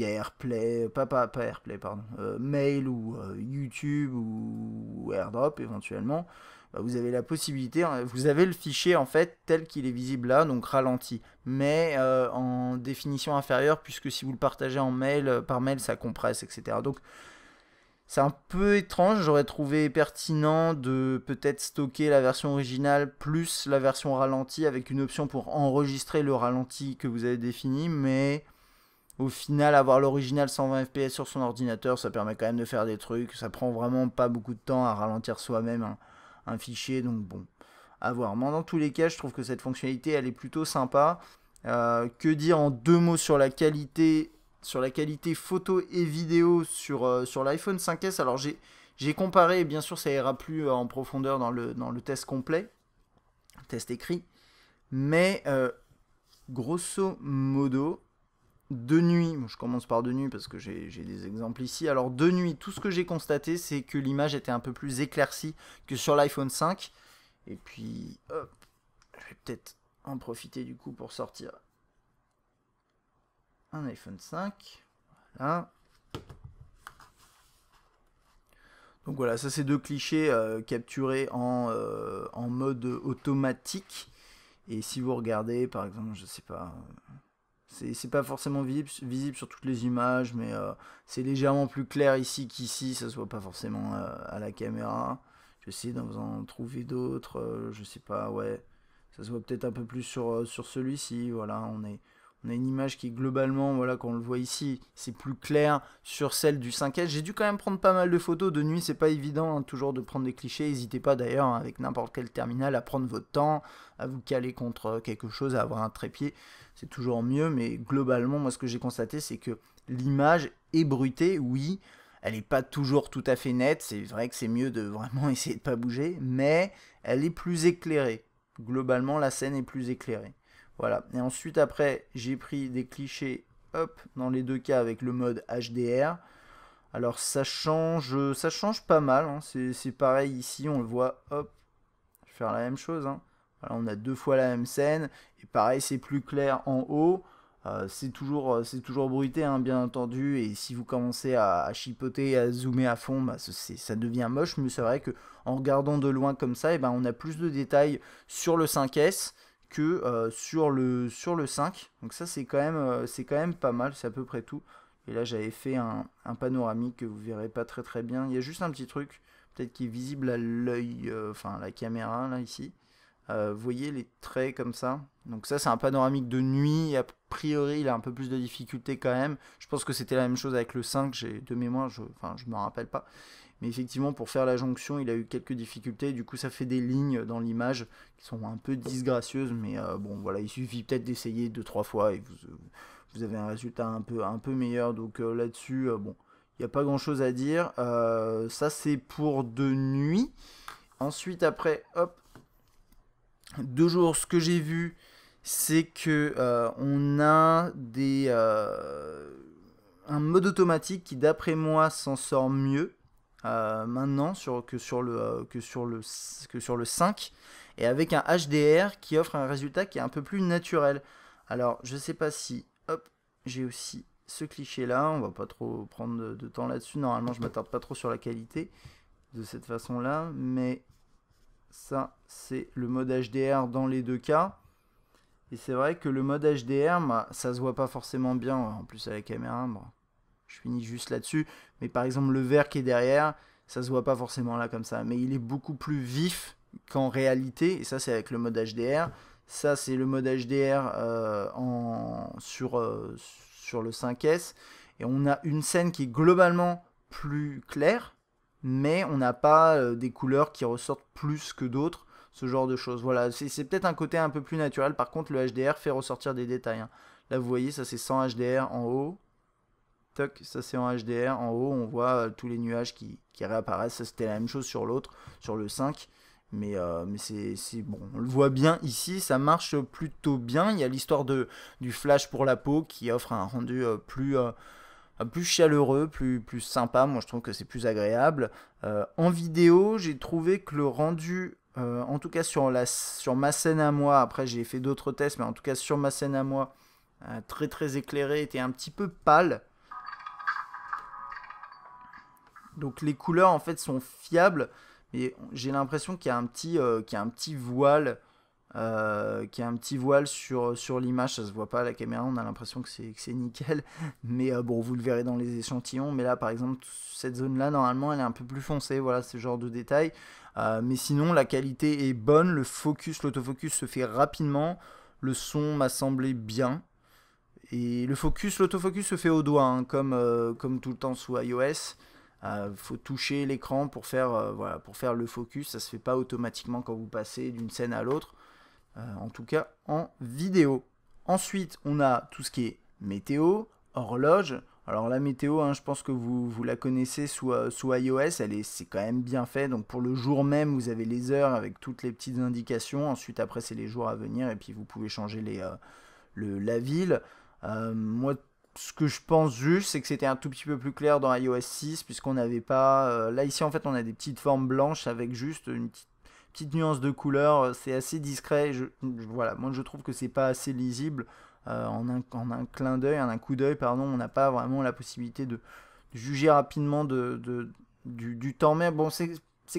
AirPlay, pas, AirPlay, pardon, euh, mail ou euh, YouTube ou AirDrop éventuellement, bah, vous avez la possibilité, hein, vous avez le fichier en fait tel qu'il est visible là, donc ralenti, mais euh, en définition inférieure, puisque si vous le partagez en mail, euh, par mail, ça compresse, etc. Donc c'est un peu étrange, j'aurais trouvé pertinent de peut-être stocker la version originale plus la version ralentie avec une option pour enregistrer le ralenti que vous avez défini, mais au final avoir l'original 120 fps sur son ordinateur, ça permet quand même de faire des trucs, ça prend vraiment pas beaucoup de temps à ralentir soi-même. Hein un fichier, donc bon, à voir. Mais dans tous les cas, je trouve que cette fonctionnalité, elle est plutôt sympa. Euh, que dire en deux mots sur la qualité, sur la qualité photo et vidéo sur, euh, sur l'iPhone 5S Alors j'ai comparé, bien sûr ça ira plus euh, en profondeur dans le, dans le test complet, test écrit, mais grosso modo, de nuit, je commence par de nuit parce que j'ai des exemples ici. Alors de nuit, tout ce que j'ai constaté, c'est que l'image était un peu plus éclaircie que sur l'iPhone 5. Et puis, hop, je vais peut-être en profiter du coup pour sortir un iPhone 5. Voilà. Donc voilà, ça c'est deux clichés euh, capturés en, euh, en, mode automatique. Et si vous regardez, par exemple, je sais pas... C'est pas forcément visible, sur toutes les images, mais euh, c'est légèrement plus clair ici qu'ici, ça se voit pas forcément euh, à la caméra. Je sais vous en trouver d'autres, euh, je sais pas, ouais. Ça se voit peut-être un peu plus sur, sur celui-ci, voilà, on est, on a une image qui globalement, voilà, quand on le voit ici, c'est plus clair sur celle du 5S. J'ai dû quand même prendre pas mal de photos de nuit, c'est pas évident hein, toujours de prendre des clichés. N'hésitez pas d'ailleurs hein, avec n'importe quel terminal à prendre votre temps, à vous caler contre euh, quelque chose, à avoir un trépied. C'est toujours mieux, mais globalement, moi ce que j'ai constaté, c'est que l'image est bruitée, oui. Elle n'est pas toujours tout à fait nette, c'est vrai que c'est mieux de vraiment (laughs) essayer de pas bouger, mais elle est plus éclairée. Globalement, la scène est plus éclairée. Voilà. Et ensuite, après, j'ai pris des clichés, hop, dans les deux cas avec le mode HDR. Alors, ça change, ça change pas mal. Hein. C'est pareil ici, on le voit, hop. Je vais faire la même chose. Hein. Voilà, on a deux fois la même scène. Et pareil, c'est plus clair en haut. Euh, c'est toujours, euh, c'est toujours bruité, hein, bien entendu. Et si vous commencez à, à chipoter, à zoomer à fond, bah, ça devient moche. Mais c'est vrai que en regardant de loin comme ça, et eh ben, on a plus de détails sur le 5S que euh, sur, le, sur le 5. Donc ça c'est quand, même, euh, c'est quand même pas mal, c'est à peu près tout. Et là j'avais fait un, panoramique que vous verrez pas très très bien. Il y a juste un petit truc, peut-être qui est visible à l'œil, euh, enfin la caméra là ici. vous voyez les traits comme ça. Donc ça c'est un panoramique de nuit, a priori il a un peu plus de difficulté quand même. Je pense que c'était la même chose avec le 5, j'ai de mémoire, je, enfin je me rappelle pas. Mais effectivement, pour faire la jonction, il a eu quelques difficultés. Du coup, ça fait des lignes dans l'image qui sont un peu disgracieuses. Mais euh, bon, voilà, il suffit peut-être d'essayer deux, trois fois et vous, euh, avez un résultat un peu, meilleur. Donc euh, là-dessus, bon, il n'y a pas grand-chose à dire. ça, c'est pour de nuit. Ensuite, après, hop, deux jours, ce que j'ai vu, c'est que on a des un mode automatique qui d'après moi s'en sort mieux euh, maintenant que, sur le, euh, que, sur le, que sur le 5, et avec un HDR qui offre un résultat qui est un peu plus naturel. Alors, je sais pas si... Hop, j'ai aussi ce cliché-là, on va pas trop prendre de, temps là-dessus, normalement je m'attarde pas trop sur la qualité de cette façon-là, mais ça, c'est le mode HDR dans les deux cas. Et c'est vrai que le mode HDR, bah, ça se voit pas forcément bien, en plus à la caméra. Je finis juste là-dessus. Mais par exemple, le vert qui est derrière, ça se voit pas forcément là comme ça. Mais il est beaucoup plus vif qu'en réalité. Et ça, c'est avec le mode HDR. Ça, c'est le mode HDR euh, en, sur, euh, sur le 5S. Et on a une scène qui est globalement plus claire, mais on n'a pas euh, des couleurs qui ressortent plus que d'autres, ce genre de choses. Voilà, c'est peut-être un côté un peu plus naturel. Par contre, le HDR fait ressortir des détails. Hein. Là, vous voyez, ça c'est sans HDR en haut, Toc, ça c'est en HDR. En haut, on voit euh, tous les nuages qui, qui réapparaissent. C'était la même chose sur l'autre, sur le 5. Mais, euh, c'est bon, on le voit bien ici, ça marche plutôt bien. Il y a l'histoire du flash pour la peau qui offre un rendu euh, plus, plus chaleureux, plus, plus sympa. Moi je trouve que c'est plus agréable. en vidéo, j'ai trouvé que le rendu, en tout cas sur, la, sur ma scène à moi, après j'ai fait d'autres tests, mais en tout cas sur ma scène à moi, très très éclairé, était un petit peu pâle. Donc les couleurs en fait sont fiables, mais j'ai l'impression qu'il y a un petit, euh, voile, euh, a un petit voile sur, sur l'image. Ça se voit pas à la caméra, on a l'impression que c'est, nickel, (laughs) mais euh, bon, vous le verrez dans les échantillons. Mais là, par exemple, cette zone-là, normalement, elle est un peu plus foncée. Voilà, ce genre de détails. mais sinon, la qualité est bonne, le focus, l'autofocus se fait rapidement. Le son m'a semblé bien. Et le focus, l'autofocus se fait au doigt, hein, comme, comme tout le temps sous iOS. Il euh, faut toucher l'écran pour faire euh, voilà pour faire le focus. Ça se fait pas automatiquement quand vous passez d'une scène à l'autre. Euh, en tout cas en vidéo. Ensuite, on a tout ce qui est météo, horloge. Alors la météo, hein, je pense que vous, vous la connaissez sous, iOS, elle est c'est quand même bien fait. Donc pour le jour même, vous avez les heures avec toutes les petites indications. Ensuite après c'est les jours à venir et puis vous pouvez changer les, le, la ville. moi ce que je pense juste, c'est que c'était un tout petit peu plus clair dans iOS 6, puisqu'on n'avait pas... Euh, là, ici, en fait, on a des petites formes blanches avec juste une petite, nuance de couleur. Euh, c'est assez discret. Je, voilà, moi, je trouve que c'est pas assez lisible. Euh, en, un, en, un, clin d'œil, en un coup d'œil, pardon, on n'a pas vraiment la possibilité de juger rapidement de, du, du, temps. Mais bon, c'est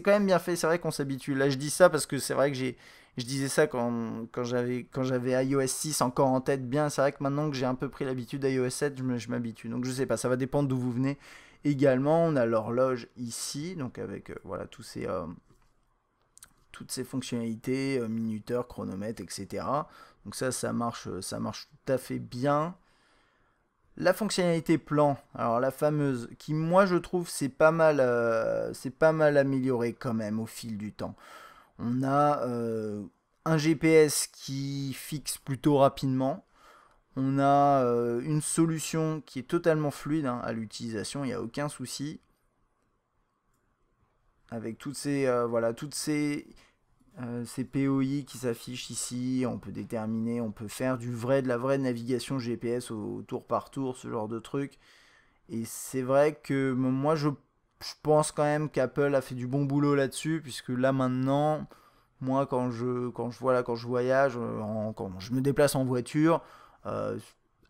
quand même bien fait. C'est vrai qu'on s'habitue. Là, je dis ça parce que c'est vrai que j'ai je disais ça quand, quand j'avais iOS 6 encore en tête bien. C'est vrai que maintenant que j'ai un peu pris l'habitude d'iOS 7, je m'habitue. Donc je sais pas, ça va dépendre d'où vous venez. Également, on a l'horloge ici, donc avec euh, voilà tous ces, euh, toutes ces fonctionnalités, euh, minuteur, chronomètre, etc. Donc ça, ça marche, ça marche tout à fait bien. La fonctionnalité plan, alors la fameuse, qui moi je trouve c'est pas mal, c'est pas mal amélioré quand même au fil du temps. On a euh, un GPS qui fixe plutôt rapidement. On a euh, une solution qui est totalement fluide hein, à l'utilisation, il n'y a aucun souci. Avec toutes ces, euh, voilà, toutes ces, POI qui s'affichent ici, on peut déterminer, on peut faire du vrai, de la vraie navigation GPS au tour par tour, ce genre de truc. Et c'est vrai que moi je je pense quand même qu'Apple a fait du bon boulot là-dessus, puisque là maintenant, moi quand je, quand je, quand je voyage, euh, quand je me déplace en voiture, euh,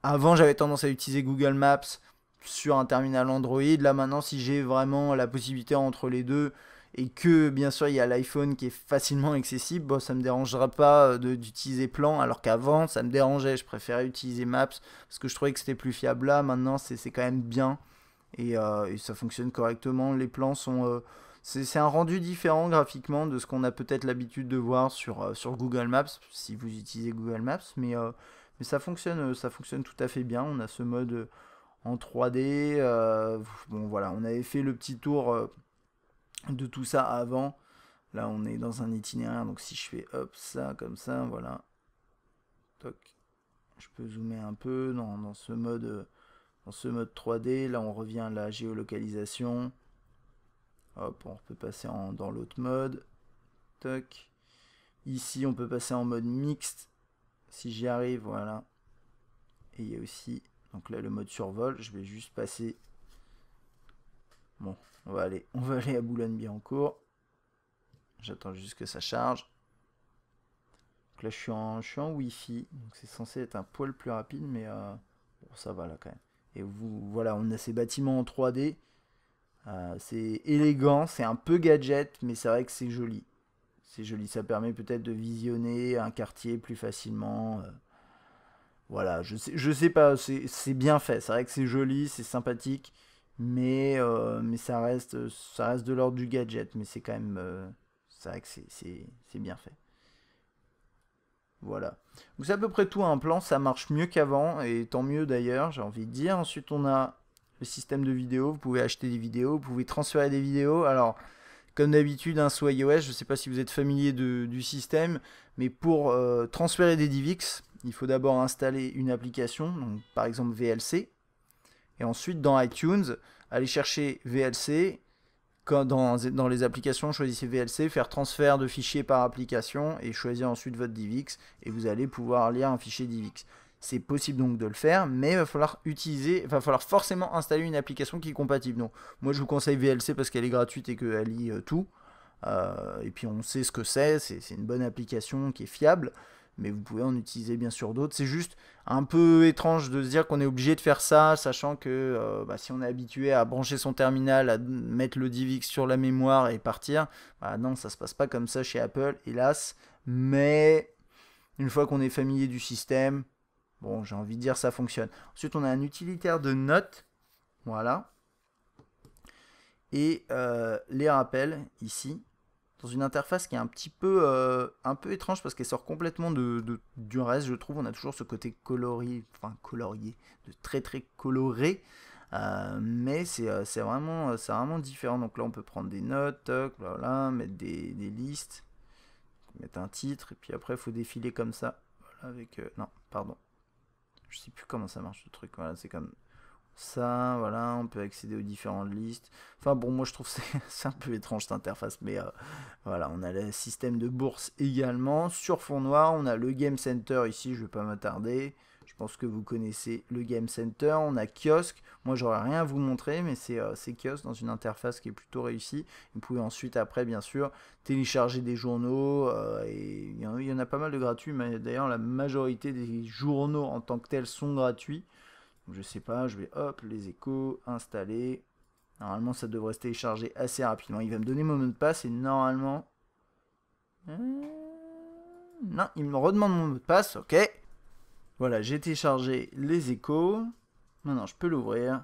avant j'avais tendance à utiliser Google Maps sur un terminal Android. Là maintenant, si j'ai vraiment la possibilité entre les deux, et que bien sûr il y a l'iPhone qui est facilement accessible, bon, ça ne me dérangera pas euh, d'utiliser Plan, alors qu'avant ça me dérangeait, je préférais utiliser Maps parce que je trouvais que c'était plus fiable là, maintenant c'est quand même bien euh, et, ça fonctionne correctement. Les plans sont. Euh, c'est un rendu différent graphiquement de ce qu'on a peut-être l'habitude de voir sur, euh, sur Google Maps, si vous utilisez Google Maps, mais, mais ça, fonctionne, ça fonctionne tout à fait bien. On a ce mode en 3D. bon voilà, on avait fait le petit tour de tout ça avant. Là, on est dans un itinéraire, donc si je fais hop ça comme ça, voilà. Toc. Je peux zoomer un peu dans, dans ce mode dans ce mode 3D, là on revient à la géolocalisation. Hop, on peut passer en, dans l'autre mode. Toc. Ici, on peut passer en mode mixte. Si j'y arrive, voilà. Et il y a aussi, donc là, le mode survol. Je vais juste passer. Bon, on va aller, (laughs) on va aller à Boulogne-Billancourt. J'attends juste que ça charge. Donc là, je suis en, Wi-Fi. c'est censé être un poil plus rapide, mais euh, ça va là quand même. Et vous, voilà, on a ces bâtiments en 3D. Euh, c'est élégant, c'est un peu gadget, mais c'est vrai que c'est joli. C'est joli, ça permet peut-être de visionner un quartier plus facilement. Euh. voilà, je sais, je sais pas, c'est bien fait. C'est vrai que c'est joli, c'est sympathique, mais, euh, mais ça, reste, ça reste de l'ordre du gadget. Mais c'est quand même. c'est vrai que c'est bien fait. Voilà. c'est à peu près tout un plan, ça marche mieux qu'avant, et tant mieux d'ailleurs, j'ai envie de dire. Ensuite on a le système de vidéos, vous pouvez acheter des vidéos, vous pouvez transférer des vidéos. Alors, comme d'habitude, un sous iOS, je ne sais pas si vous êtes familier du système, mais pour euh, transférer des DivX, il faut d'abord installer une application, par exemple VLC, et ensuite dans iTunes, aller chercher VLC, dans, les applications, choisissez VLC, faire transfert de fichiers par application et choisir ensuite votre DivX et vous allez pouvoir lire un fichier DivX. C'est possible donc de le faire, mais il va falloir utiliser, il va falloir forcément installer une application qui est compatible. Donc, moi je vous conseille VLC parce qu'elle est gratuite et qu'elle lit euh, tout. Euh, et puis on sait ce que c'est, c'est une bonne application qui est fiable mais vous pouvez en utiliser bien sûr d'autres. C'est juste un peu étrange de se dire qu'on est obligé de faire ça, sachant que euh, bah, si on est habitué à brancher son terminal, à mettre le DivX sur la mémoire et partir, bah, non, ça se passe pas comme ça chez Apple, hélas. Mais une fois qu'on est familier du système, bon, j'ai envie de dire ça fonctionne. Ensuite, on a un utilitaire de notes, voilà, et euh, les rappels ici dans une interface qui est un petit peu, euh, un peu étrange parce qu'elle sort complètement de, du reste, je trouve. On a toujours ce côté coloré, enfin colorié, de très très coloré. Euh, mais c'est euh, vraiment, vraiment différent. Donc là, on peut prendre des notes, voilà, mettre des, listes, mettre un titre, et puis après, il faut défiler comme ça. avec. non, pardon. Je sais plus comment ça marche ce truc. Voilà, c'est comme ça, voilà, on peut accéder aux différentes listes. Enfin bon, moi je trouve (laughs) c'est un peu étrange cette interface, mais euh, voilà, on a le système de bourse également. Sur fond noir, on a le Game Center ici, je vais pas m'attarder. Je pense que vous connaissez le Game Center. On a kiosque. Moi, j'aurais rien à vous montrer, mais c'est Kiosk euh, kiosque dans une interface qui est plutôt réussie. Vous pouvez ensuite, après, bien sûr, télécharger des journaux. Euh, il y, en a pas mal de gratuits, mais d'ailleurs, la majorité des journaux en tant que tels sont gratuits je sais pas, je vais hop, les échos, installer. Normalement, ça devrait se télécharger assez rapidement. Il va me donner mon mot de passe et normalement... Euh, non, il me redemande mon mot de passe, ok. Voilà, j'ai téléchargé les échos. Maintenant, je peux l'ouvrir.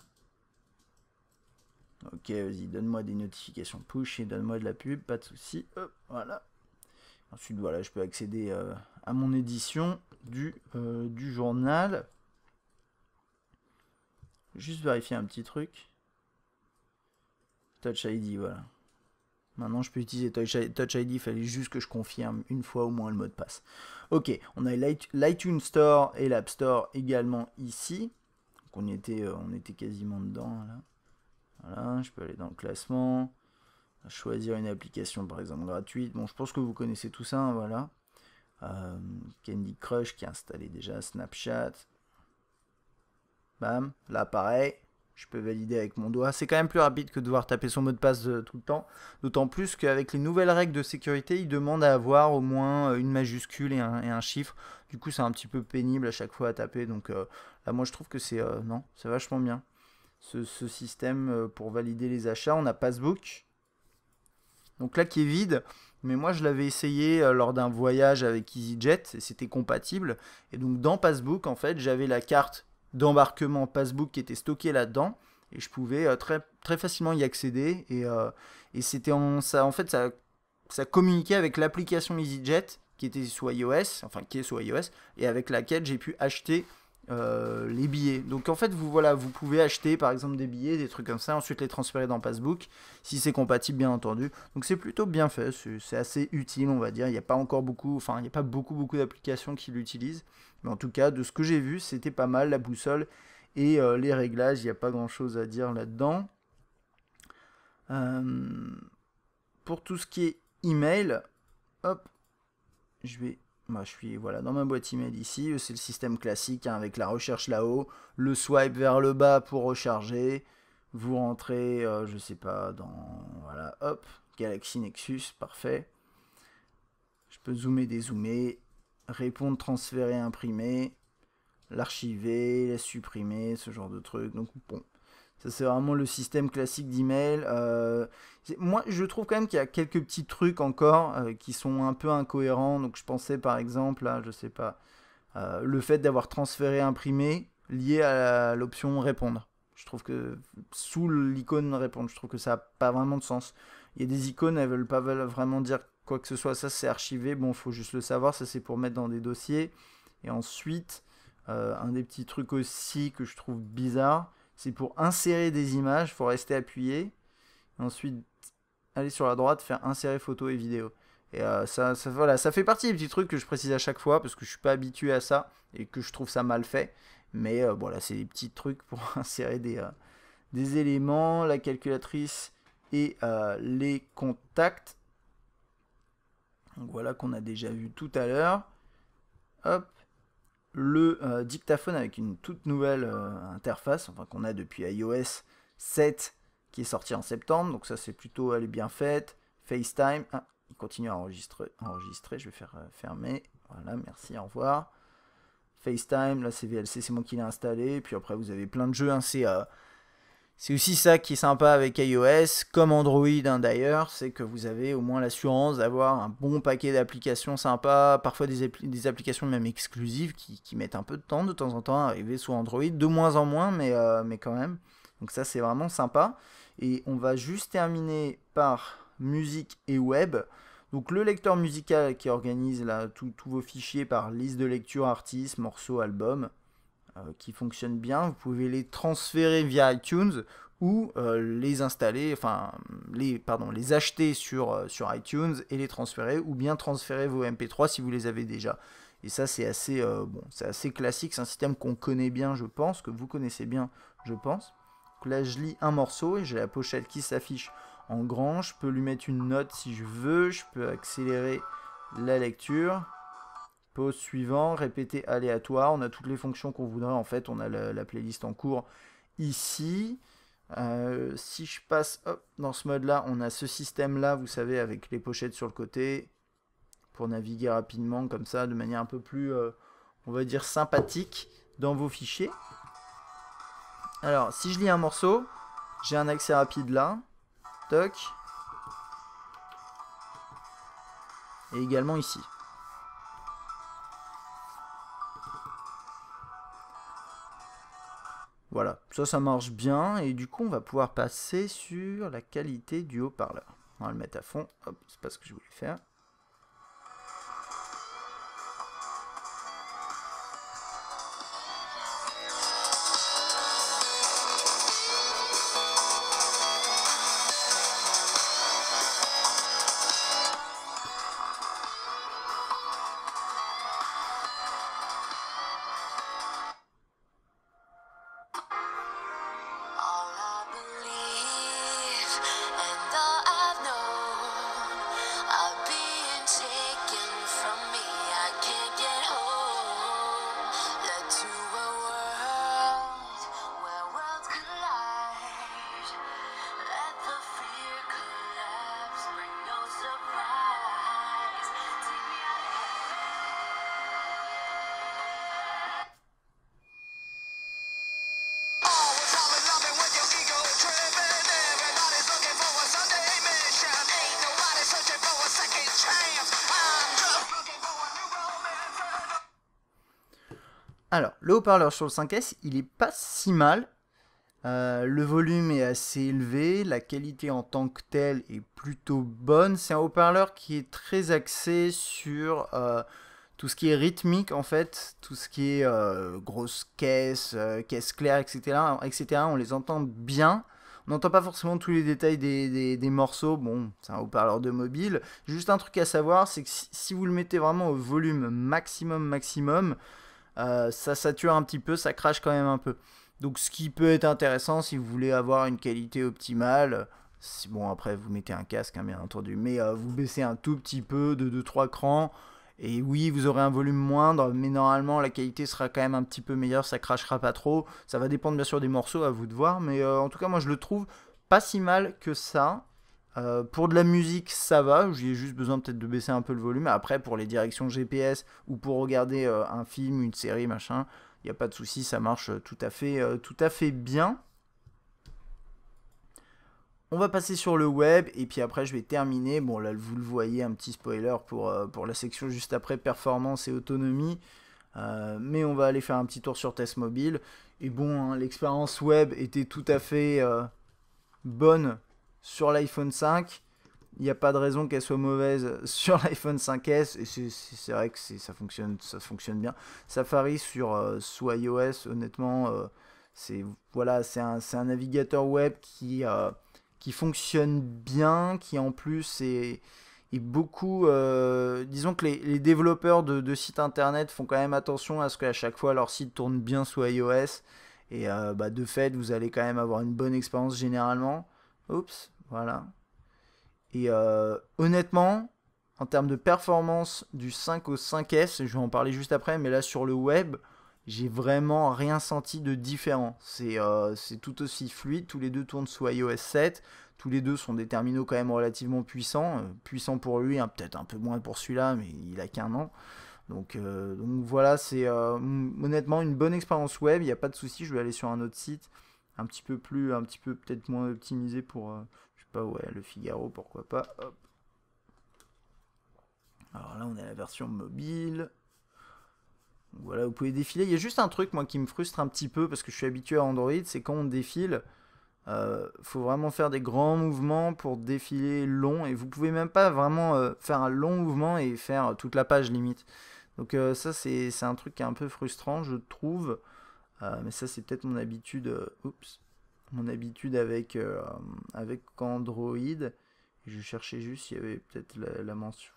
Ok, vas-y, donne-moi des notifications push et donne-moi de la pub, pas de souci. Hop, voilà. Ensuite, voilà, je peux accéder euh, à mon édition du euh, journal juste vérifier un petit truc. Touch ID, voilà. Maintenant, je peux utiliser Touch ID. Il fallait juste que je confirme une fois au moins le mot de passe. Ok, on a l'iTunes Store et l'App Store également ici. Donc on était, euh, on était quasiment dedans. Voilà, je peux aller dans le classement. Choisir une application, par exemple, gratuite. Bon, je pense que vous connaissez tout ça, hein, voilà. Euh, Candy Crush qui est installé déjà, Snapchat, Bam, là pareil, je peux valider avec mon doigt. C'est quand même plus rapide que devoir taper son mot de passe euh, tout le temps. D'autant plus qu'avec les nouvelles règles de sécurité, il demande à avoir au moins euh, une majuscule et un, chiffre. Du coup, c'est un petit peu pénible à chaque fois à taper. Donc euh, là, moi, je trouve que c'est non, c'est vachement bien. Ce, ce, système pour valider les achats. On a Passbook. Donc là, qui est vide. Mais moi, je l'avais essayé lors d'un voyage avec EasyJet et c'était compatible. Et donc, dans Passbook, en fait, j'avais la carte d'embarquement passbook qui était stocké là-dedans et je pouvais euh, très, très facilement y accéder euh, et, c'était en, ça, en fait ça, ça communiquait avec l'application EasyJet qui était sur iOS, enfin qui est sur iOS et avec laquelle j'ai pu acheter euh, les billets. Donc en fait, vous voilà, vous pouvez acheter par exemple des billets, des trucs comme ça, ensuite les transférer dans Passbook, si c'est compatible bien entendu. Donc c'est plutôt bien fait, c'est assez utile on va dire. Il n'y a pas encore beaucoup, enfin il n'y a pas beaucoup beaucoup d'applications qui l'utilisent. Mais en tout cas, de ce que j'ai vu, c'était pas mal la boussole et euh, les réglages, il n'y a pas grand chose à dire là-dedans. Euh, pour tout ce qui est email, hop, je vais. je suis voilà, dans ma boîte email ici. C'est le système classique hein, avec la recherche là-haut, le swipe vers le bas pour recharger. Vous rentrez, je euh, je sais pas, dans. Voilà, hop, Galaxy Nexus, parfait. Je peux zoomer, dézoomer répondre, transférer, imprimer, l'archiver, la supprimer, ce genre de truc. Donc bon, ça c'est vraiment le système classique d'email. Euh, moi je trouve quand même qu'il y a quelques petits trucs encore euh, qui sont un peu incohérents. Donc je pensais par exemple, là je sais pas, euh, le fait d'avoir transféré, imprimé lié à l'option répondre. Je trouve que sous l'icône répondre, je trouve que ça n'a pas vraiment de sens. Il y a des icônes, elles veulent pas vraiment dire quoi que ce soit. Ça, c'est archivé. Bon, faut juste le savoir. Ça, c'est pour mettre dans des dossiers. Et ensuite, euh, un des petits trucs aussi que je trouve bizarre, c'est pour insérer des images, il faut rester appuyé. ensuite, aller sur la droite, faire insérer photos et vidéos. Et euh, ça, voilà, ça fait partie des petits trucs que je précise à chaque fois parce que je suis pas habitué à ça et que je trouve ça mal fait. Mais euh, voilà, c'est des petits trucs pour (laughs) insérer des, des éléments, la calculatrice et les contacts. Donc voilà qu'on a déjà vu tout à l'heure. Hop, le euh, dictaphone avec une toute nouvelle euh, interface, enfin qu'on a depuis iOS 7 qui est sorti en septembre. Donc ça c'est plutôt elle est bien faite. FaceTime, ah, il continue à enregistrer, Je vais faire euh, fermer. Voilà, merci, au revoir. FaceTime, là c'est VLC, c'est moi qui l'ai installé. Puis après vous avez plein de jeux, hein, c'est c'est aussi ça qui est sympa avec iOS, comme Android hein, d'ailleurs, c'est que vous avez au moins l'assurance d'avoir un bon paquet d'applications sympas, parfois des, applications même exclusives qui, mettent un peu de temps de temps en temps à arriver sous Android, de moins en moins, mais, euh, mais quand même. Donc ça c'est vraiment sympa. Et on va juste terminer par musique et web. Donc le lecteur musical qui organise tous vos fichiers par liste de lecture, artistes, morceaux, albums. Euh, qui fonctionnent bien, vous pouvez les transférer via iTunes ou euh, les installer, enfin les, pardon, les acheter sur, euh, sur iTunes et les transférer, ou bien transférer vos MP3 si vous les avez déjà. Et ça c'est assez, bon, c'est assez classique, c'est un système qu'on connaît bien je pense, que vous connaissez bien je pense. là je lis un morceau et j'ai la pochette qui s'affiche en grand, je peux lui mettre une note si je veux, je peux accélérer la lecture suivant, répéter aléatoire. On a toutes les fonctions qu'on voudrait. En fait, on a la, playlist en cours ici. Euh, si je passe dans ce mode-là, on a ce système-là, vous savez, avec les pochettes sur le côté, pour naviguer rapidement comme ça, de manière un peu plus, euh, on va dire, sympathique dans vos fichiers. Alors, si je lis un morceau, j'ai un accès rapide là. Toc. Et également ici. Voilà, ça, ça marche bien. Et du coup, on va pouvoir passer sur la qualité du haut-parleur. On va le mettre à fond. Hop, c'est pas ce que je voulais faire. parleur sur le 5S, il est pas si mal. Euh, le volume est assez élevé, la qualité en tant que telle est plutôt bonne. C'est un haut-parleur qui est très axé sur euh, tout ce qui est rythmique en fait, tout ce qui est euh, grosse caisse, caisse claire, etc., etc. On les entend bien. On n'entend pas forcément tous les détails des, morceaux. Bon, c'est un haut-parleur de mobile. Juste un truc à savoir, c'est que si, vous le mettez vraiment au volume maximum, maximum, euh, ça sature un petit peu, ça crache quand même un peu. Donc ce qui peut être intéressant si vous voulez avoir une qualité optimale, bon après vous mettez un casque hein, bien entendu, mais euh, vous baissez un tout petit peu de 2-3 crans. Et oui, vous aurez un volume moindre, mais normalement la qualité sera quand même un petit peu meilleure, ça crachera pas trop. Ça va dépendre bien sûr des morceaux à vous de voir, mais euh, en tout cas moi je le trouve pas si mal que ça. Euh, pour de la musique, ça va. J'ai juste besoin peut-être de baisser un peu le volume. Après, pour les directions GPS ou pour regarder euh, un film, une série, machin, il n'y a pas de souci, ça marche euh, tout à fait, tout à fait bien. On va passer sur le web et puis après je vais terminer. Bon là vous le voyez, un petit spoiler pour, pour la section juste après performance et autonomie. mais on va aller faire un petit tour sur test mobile. Et bon, hein, l'expérience web était tout à fait bonne sur l'iPhone 5. Il n'y a pas de raison qu'elle soit mauvaise (laughs) sur l'iPhone 5S. Et c'est vrai que ça fonctionne, ça fonctionne bien. Safari sur, euh, sous iOS, honnêtement, euh, c'est voilà, un, un navigateur web qui, euh, qui fonctionne bien, qui en plus est, beaucoup... disons que les, les développeurs de, sites internet font quand même attention à ce qu'à chaque fois leur site tourne bien sous iOS. Et bah, de fait, vous allez quand même avoir une bonne expérience généralement. Oups, voilà. Et euh, honnêtement, en termes de performance du 5 au 5S, je vais en parler juste après, mais là sur le web, j'ai vraiment rien senti de différent. C'est euh, tout aussi fluide, tous les deux tournent sous iOS 7, tous les deux sont des terminaux quand même relativement puissants, euh, Puissant pour lui, hein, peut-être un peu moins pour celui-là, mais il a qu'un an. Donc, donc voilà, c'est honnêtement une bonne expérience web, il n'y a pas de souci, je vais aller sur un autre site un petit peu plus, un petit peu peut-être moins optimisé pour, euh, je sais pas, ouais, le Figaro, pourquoi pas. Alors là, on a la version mobile. voilà, vous pouvez défiler. Il y a juste un truc, moi, qui me frustre un petit peu parce que je suis habitué à Android, c'est quand on défile, euh, faut vraiment faire des grands mouvements pour défiler long et vous pouvez même pas vraiment euh, faire un long mouvement et faire toute la page limite. Donc ça, c'est un truc qui est un peu frustrant, je trouve. Euh, mais ça, c'est peut-être mon habitude. Euh, oups. Mon habitude avec, euh, avec Android. Je cherchais juste s'il y avait peut-être la, la mention.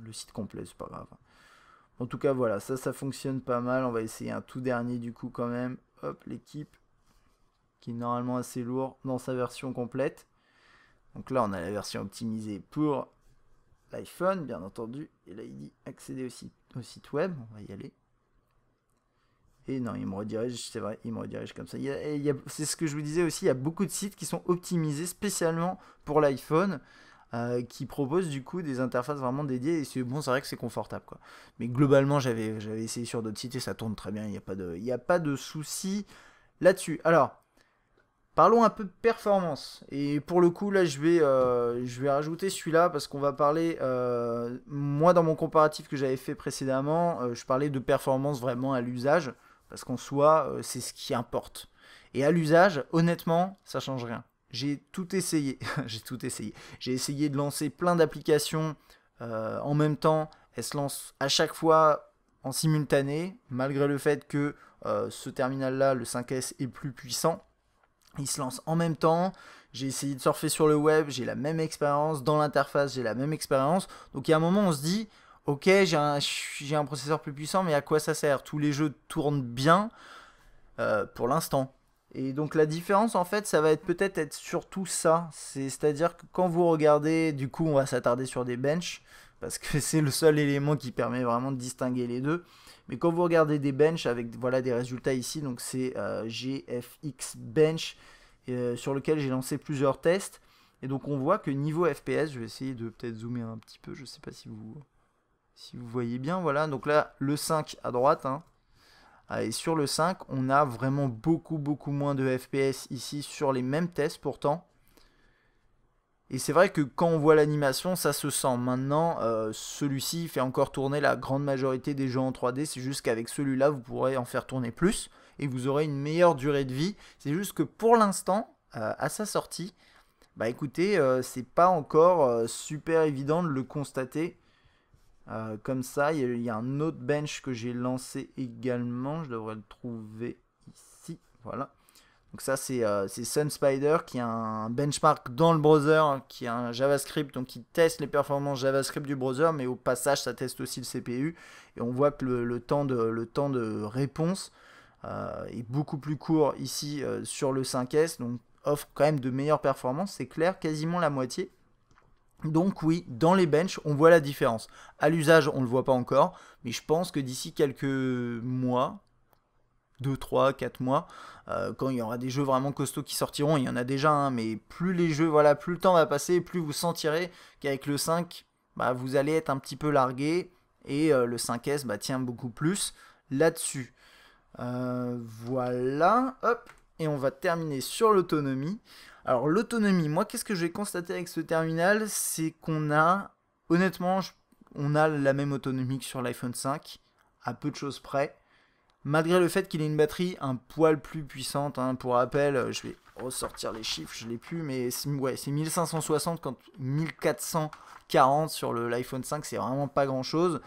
le site complet, c'est pas grave. En tout cas, voilà, ça, ça fonctionne pas mal. On va essayer un tout dernier du coup quand même. Hop, l'équipe, qui est normalement assez lourd dans sa version complète. Donc là, on a la version optimisée pour l'iPhone, bien entendu. Et là, il dit accéder au au site web. On va y aller. Et non, il me redirige, c'est vrai, il me redirige comme ça. c'est ce que je vous disais aussi, il y a beaucoup de sites qui sont optimisés spécialement pour l'iPhone, euh, qui proposent du coup des interfaces vraiment dédiées. Et c'est bon, c'est vrai que c'est confortable. Quoi. Mais globalement, j'avais, j'avais essayé sur d'autres sites et ça tourne très bien, il n'y a pas de, y a pas de souci là-dessus. Alors, Parlons un peu de performance. Et pour le coup, là, je vais, euh, je vais rajouter celui-là parce qu'on va parler, euh, moi, dans mon comparatif que j'avais fait précédemment, je parlais de performance vraiment à l'usage. Parce qu'en soi, euh, c'est ce qui importe. Et à l'usage, honnêtement, ça change rien. J'ai tout essayé. (laughs) J'ai tout essayé. J'ai essayé de lancer plein d'applications euh, en même temps. Elles se lancent à chaque fois en simultané, malgré le fait que euh, ce terminal-là, le 5S, est plus puissant. Il se lance en même temps. J'ai essayé de surfer sur le web, j'ai la même expérience. Dans l'interface, j'ai la même expérience. Donc il y a un moment, on se dit, ok, j'ai un, processeur plus puissant, mais à quoi ça sert Tous les jeux tournent bien euh, pour l'instant. Et donc la différence, en fait, ça va être peut-être être surtout ça. C'est-à-dire que quand vous regardez, du coup, on va s'attarder sur des benches, parce que (laughs) c'est le seul élément qui permet vraiment de distinguer les deux. Mais quand vous regardez des benches avec voilà, des résultats ici, donc c'est euh, GFX Bench, euh, sur lequel j'ai lancé plusieurs tests. Et donc on voit que niveau FPS, je vais essayer de peut-être zoomer un petit peu, je ne sais pas si vous si vous voyez bien, voilà. Donc là, le 5 à droite. Et hein. sur le 5, on a vraiment beaucoup, beaucoup moins de FPS ici sur les mêmes tests pourtant. Et c'est vrai que quand on voit l'animation, ça se sent. Maintenant, euh, celui-ci fait encore tourner la grande majorité des jeux en 3D. C'est juste qu'avec celui-là, vous pourrez en faire tourner plus et vous aurez une meilleure durée de vie. C'est juste que pour l'instant, euh, à sa sortie, bah écoutez, euh, c'est pas encore super évident de le constater euh, comme ça, il y, a un autre bench que j'ai lancé également. Je devrais le trouver ici. Voilà. Donc ça, c'est euh, SunSpider qui est un benchmark dans le browser, hein, qui est un JavaScript, donc qui teste les performances JavaScript du browser, mais au passage, ça teste aussi le CPU. Et on voit que le, temps, de, le temps de réponse euh, est beaucoup plus court ici sur le 5S, donc offre quand même de meilleures performances, c'est clair, quasiment la moitié. Donc oui, dans les benches, on voit la différence. À l'usage, on ne le voit pas encore, mais je pense que d'ici quelques mois, 2, 3, 4 mois, euh, quand il y aura des jeux vraiment costauds qui sortiront, il y en a déjà, un, mais plus les jeux, voilà, plus le temps va passer, plus vous sentirez qu'avec le 5, bah, vous allez être un petit peu largué, et euh, le 5S bah, tient beaucoup plus là-dessus. Euh, voilà, hop, et on va terminer sur l'autonomie. Alors l'autonomie, moi qu'est-ce que j'ai constaté avec ce terminal C'est qu'on a, honnêtement, on a la même autonomie que sur l'iPhone 5, à peu de choses près. Malgré le fait qu'il ait une batterie un poil plus puissante, hein. pour rappel, euh, je vais ressortir les chiffres, je l'ai plus, mais c'est 1560 quand 1440 sur l'iPhone 5, c'est vraiment pas grand chose.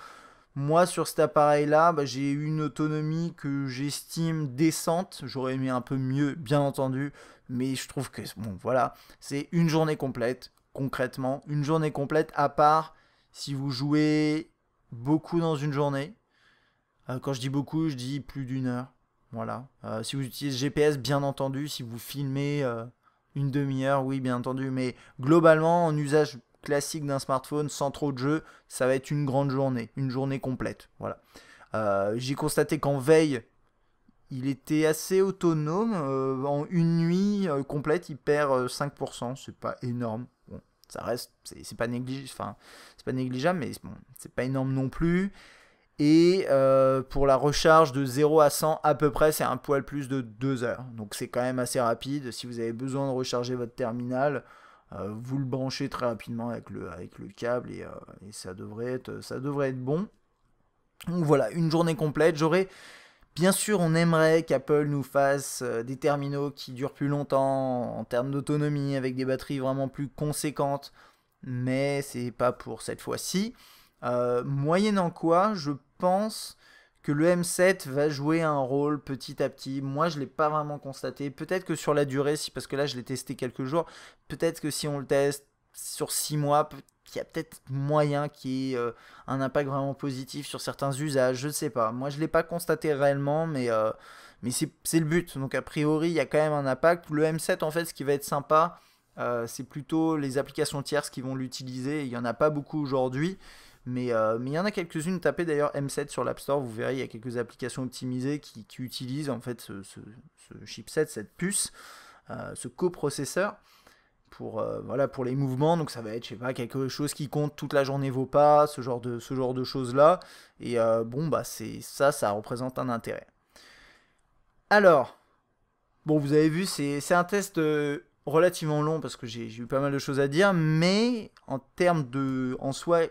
Moi, sur cet appareil-là, bah, j'ai une autonomie que j'estime décente. J'aurais aimé un peu mieux, bien entendu, mais je trouve que, bon, voilà, c'est une journée complète, concrètement, une journée complète, à part si vous jouez beaucoup dans une journée. Euh, quand je dis beaucoup, je dis plus d'une heure. Voilà. Euh, si vous utilisez GPS, bien entendu, si vous filmez euh, une demi-heure, oui, bien entendu. Mais globalement, en usage classique d'un smartphone, sans trop de jeux, ça va être une grande journée, une journée complète. Voilà. J'ai constaté qu'en veille, il était assez autonome. Euh, en une nuit euh, complète, il perd 5%. Euh, c'est pas énorme. Bon, ça reste, c'est pas négligeable. Enfin, c'est pas négligeable, mais bon, c'est pas énorme non plus. Et pour la recharge de 0 à 100, à peu près, c'est un poil plus de 2 heures. Donc c'est quand même assez rapide. Si vous avez besoin de recharger votre terminal, vous le branchez très rapidement avec le, avec le câble et, ça, devrait être, ça devrait être bon. Donc voilà, une journée complète. J'aurais Bien sûr, on aimerait qu'Apple nous fasse euh, des terminaux qui durent plus longtemps en termes d'autonomie, avec des batteries vraiment plus conséquentes, mais c'est pas pour cette fois-ci. Euh, moyennant quoi, je pense que le M7 va jouer un rôle petit à petit. Moi, je ne l'ai pas vraiment constaté. Peut-être que sur la durée, si, parce que là, je l'ai testé quelques jours, peut-être que si on le teste sur 6 mois, il y a peut-être moyen qui y ait euh, un impact vraiment positif sur certains usages, je ne sais pas. Moi, je ne l'ai pas constaté réellement, mais, euh, mais c'est le but. Donc, a priori, il y a quand même un impact. Le M7, en fait, ce qui va être sympa, euh, c'est plutôt les applications tierces qui vont l'utiliser. Il n'y en a pas beaucoup aujourd'hui. Mais, il y en a quelques-unes. Tapez d'ailleurs M7 sur l'App Store, vous verrez, il y a quelques applications optimisées qui, utilisent en fait ce, chipset, cette puce, ce coprocesseur pour, euh, voilà, pour les mouvements. Donc ça va être, sais pas, quelque chose qui compte toute la journée vos pas, ce genre de, ce genre de choses-là. Et euh, bon, bah c'est ça, ça représente un intérêt. Alors, bon, vous avez vu, c'est un test euh, relativement long parce que j'ai eu pas mal de choses à dire, mais en termes de, en soi,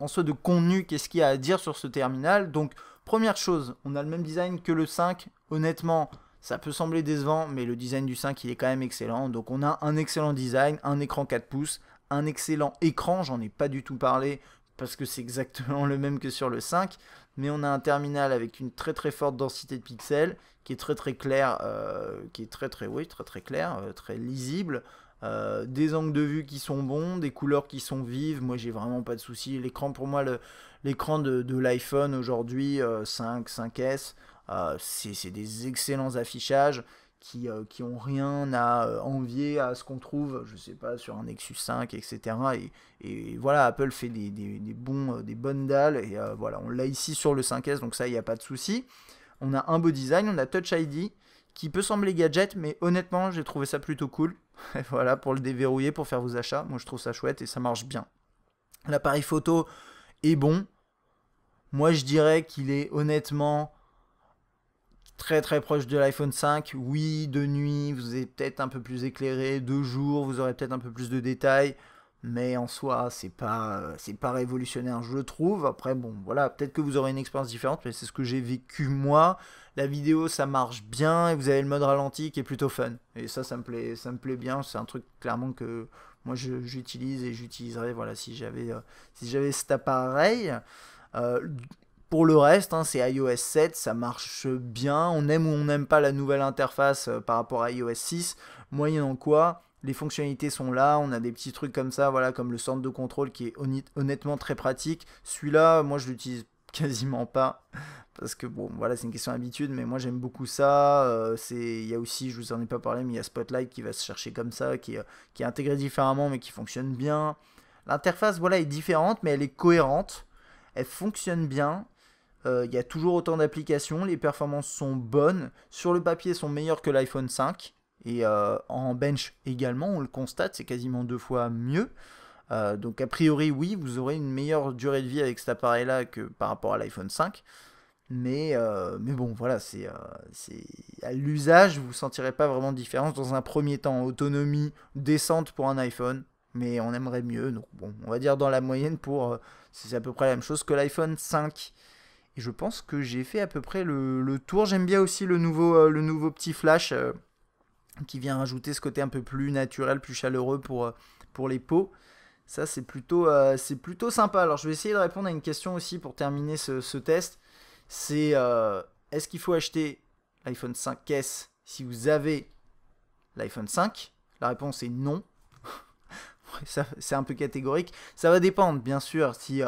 en soi de contenu, qu'est-ce qu'il y a à dire sur ce terminal Donc, première chose, on a le même design que le 5. Honnêtement, ça peut sembler décevant, mais le design du 5, il est quand même excellent. Donc on a un excellent design, un écran 4 pouces, un excellent écran, j'en ai pas du tout parlé parce que c'est exactement le même que sur le 5, mais on a un terminal avec une très très forte densité de pixels qui est très très clair, euh, qui est très très oui, très très clair, euh, très lisible. Euh, des angles de vue qui sont bons, des couleurs qui sont vives. Moi, j'ai vraiment pas de souci. L'écran, pour moi, l'écran de l'iPhone aujourd'hui, 5, 5S, ah, c'est des excellents affichages qui, n'ont euh, qui ont rien à euh, envier à ce qu'on trouve, je sais pas, sur un Nexus 5, etc. Et, voilà, Apple fait des, bons, euh, des bonnes dalles, et voilà, on l'a ici sur le 5S, donc ça, il n'y a pas de souci. On a un beau design, on a Touch ID, qui peut sembler gadget, mais honnêtement, j'ai trouvé ça plutôt cool. (laughs) Et voilà, pour le déverrouiller, pour faire vos achats, moi je trouve ça chouette et ça marche bien. L'appareil photo est bon. Moi je dirais qu'il est honnêtement très très proche de l'iPhone 5. Oui, de nuit, vous êtes peut-être un peu plus éclairé, de jour, vous aurez peut-être un peu plus de détails. Mais en soi, c'est pas, c'est pas révolutionnaire, je le trouve. Après, bon, voilà, peut-être que vous aurez une expérience différente, mais c'est ce que j'ai vécu moi. La vidéo, ça marche bien, et vous avez le mode ralenti qui est plutôt fun. Et ça, ça me plaît, ça me plaît bien. C'est un truc clairement que moi j'utilise et j'utiliserai, voilà, si j'avais, euh, si j'avais cet appareil. Euh, pour le reste, hein, c'est iOS 7, ça marche bien. On aime ou on n'aime pas la nouvelle interface euh, par rapport à iOS 6, moyennant quoi les fonctionnalités sont là, on a des petits trucs comme ça, voilà, comme le centre de contrôle qui est honnêtement très pratique. Celui-là, moi je l'utilise (laughs) quasiment pas parce que bon voilà c'est une question d'habitude mais moi j'aime beaucoup ça euh, il y a aussi je vous en ai pas parlé mais il y a Spotlight qui va se chercher comme ça qui, qui est intégré différemment mais qui fonctionne bien l'interface voilà est différente mais elle est cohérente elle fonctionne bien euh, il y a toujours autant d'applications, les performances sont bonnes, sur le papier sont meilleures que l'iPhone 5, et euh, en bench également, on le constate, c'est quasiment deux fois mieux. Euh, donc a priori oui, vous aurez une meilleure durée de vie avec cet appareil-là que par rapport à l'iPhone 5. Mais, mais bon, voilà, c'est, à l'usage, vous ne sentirez pas vraiment de différence dans un premier temps. Autonomie décente pour un iPhone, mais on aimerait mieux. Donc bon, on va dire dans la moyenne pour... c'est à peu près la même chose que l'iPhone 5 je pense que j'ai fait à peu près le, tour. J'aime bien aussi le nouveau, euh, le nouveau petit flash euh, qui vient rajouter ce côté un peu plus naturel, plus chaleureux pour, euh, pour les peaux. Ça, c'est plutôt, plutôt sympa. Alors, je vais essayer de répondre à une question aussi pour terminer ce, test. C'est est-ce qu'il faut acheter l'iPhone 5S si vous avez l'iPhone 5 La réponse est non. (laughs) c'est un peu catégorique. Ça va dépendre, bien sûr, si...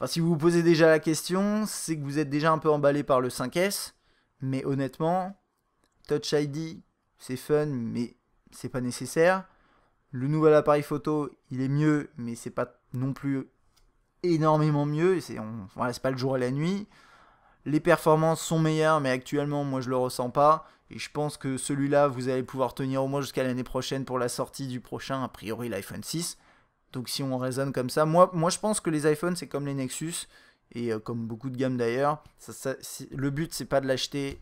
Enfin, si vous vous posez déjà la question, c'est que vous êtes déjà un peu emballé par le 5S. Mais honnêtement, Touch ID, c'est fun, mais c'est pas nécessaire. Le nouvel appareil photo, il est mieux, mais c'est pas non plus énormément mieux. C'est voilà, pas le jour et la nuit. Les performances sont meilleures, mais actuellement, moi, je le ressens pas. Et je pense que celui-là, vous allez pouvoir tenir au moins jusqu'à l'année prochaine pour la sortie du prochain, a priori l'iPhone 6. Donc si on raisonne comme ça, moi, moi je pense que les iPhones c'est comme les Nexus et euh, comme beaucoup de gammes d'ailleurs. le but c'est pas de l'acheter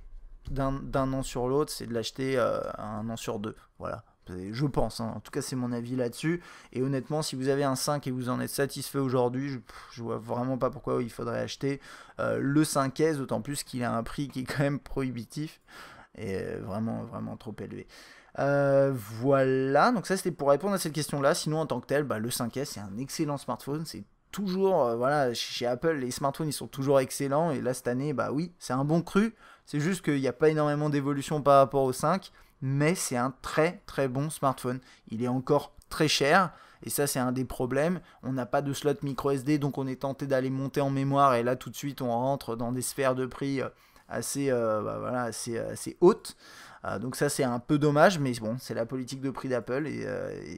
d'un an sur l'autre, c'est de l'acheter euh, un an sur deux. Voilà, je pense. Hein. En tout cas c'est mon avis là-dessus. Et honnêtement, si vous avez un 5 et vous en êtes satisfait aujourd'hui, je, vois vraiment pas pourquoi il faudrait acheter euh, le 5S, d'autant plus qu'il a un prix qui est quand même prohibitif et vraiment vraiment trop élevé. Euh, voilà, donc ça c'était pour répondre à cette question-là. Sinon, en tant que tel, bah, le 5S c'est un excellent smartphone. C'est toujours, euh, voilà, chez Apple, les smartphones ils sont toujours excellents. Et là, cette année, bah oui, c'est un bon cru. C'est juste qu'il n'y a pas énormément d'évolution par rapport au 5, mais c'est un très très bon smartphone. Il est encore très cher. Et ça, c'est un des problèmes. On n'a pas de slot micro SD, donc on est tenté d'aller monter en mémoire. Et là, tout de suite, on rentre dans des sphères de prix euh, assez, euh, bah, voilà, euh, haute. Euh, donc ça c'est un peu dommage, mais bon, c'est la politique de prix d'Apple et,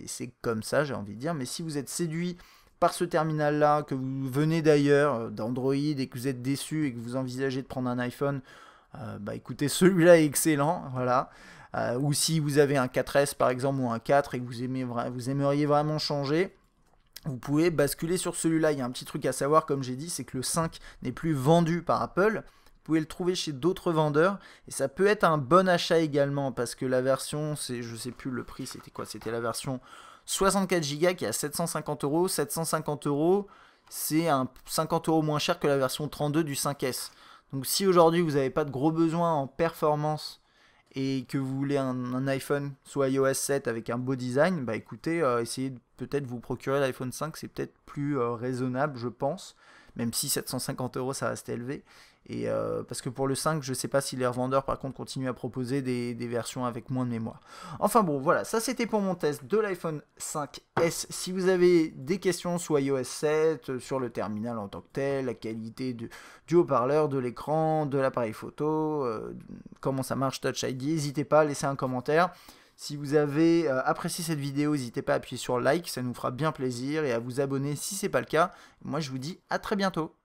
c'est comme ça, j'ai envie de dire. Mais si vous êtes séduit par ce terminal-là, que vous venez d'ailleurs d'Android et que vous êtes déçu et que vous envisagez de prendre un iPhone, bah écoutez, (laughs) celui-là est excellent, voilà. ou si vous avez un 4S par exemple ou un 4 et que vous, vous aimeriez vraiment changer, vous pouvez basculer sur celui-là. Il y a un petit truc à savoir, comme j'ai dit, c'est que le 5 n'est plus vendu par Apple pouvez le trouver chez d'autres vendeurs et ça peut être un bon achat également parce que la version, c'est, je sais plus le prix, c'était quoi C'était la version 64 Go qui est à 750 euros. 750 euros, c'est un 50 euros moins cher que la version 32 du 5S. Donc si aujourd'hui vous n'avez pas de gros besoins en performance et que vous voulez un, iPhone, soit iOS 7 avec un beau design, bah écoutez, euh, essayez de peut-être vous procurer l'iPhone 5, c'est peut-être plus euh, raisonnable, je pense, même si 750 euros ça reste élevé. Et, euh, parce que pour le 5, je ne sais pas si les revendeurs par contre continuent à proposer des, versions avec moins de mémoire. Enfin bon, voilà, ça c'était pour mon test de l'iPhone 5S. Si vous avez des questions sur iOS 7, euh, sur le terminal en tant que tel, la qualité du haut-parleur, de l'écran, de l'appareil photo, euh, comment ça marche Touch ID, n'hésitez pas à laisser un commentaire. Si vous avez apprécié cette vidéo, n'hésitez pas à appuyer sur like, ça nous fera bien plaisir et à vous abonner si ce n'est pas le cas. Moi je vous dis à très bientôt.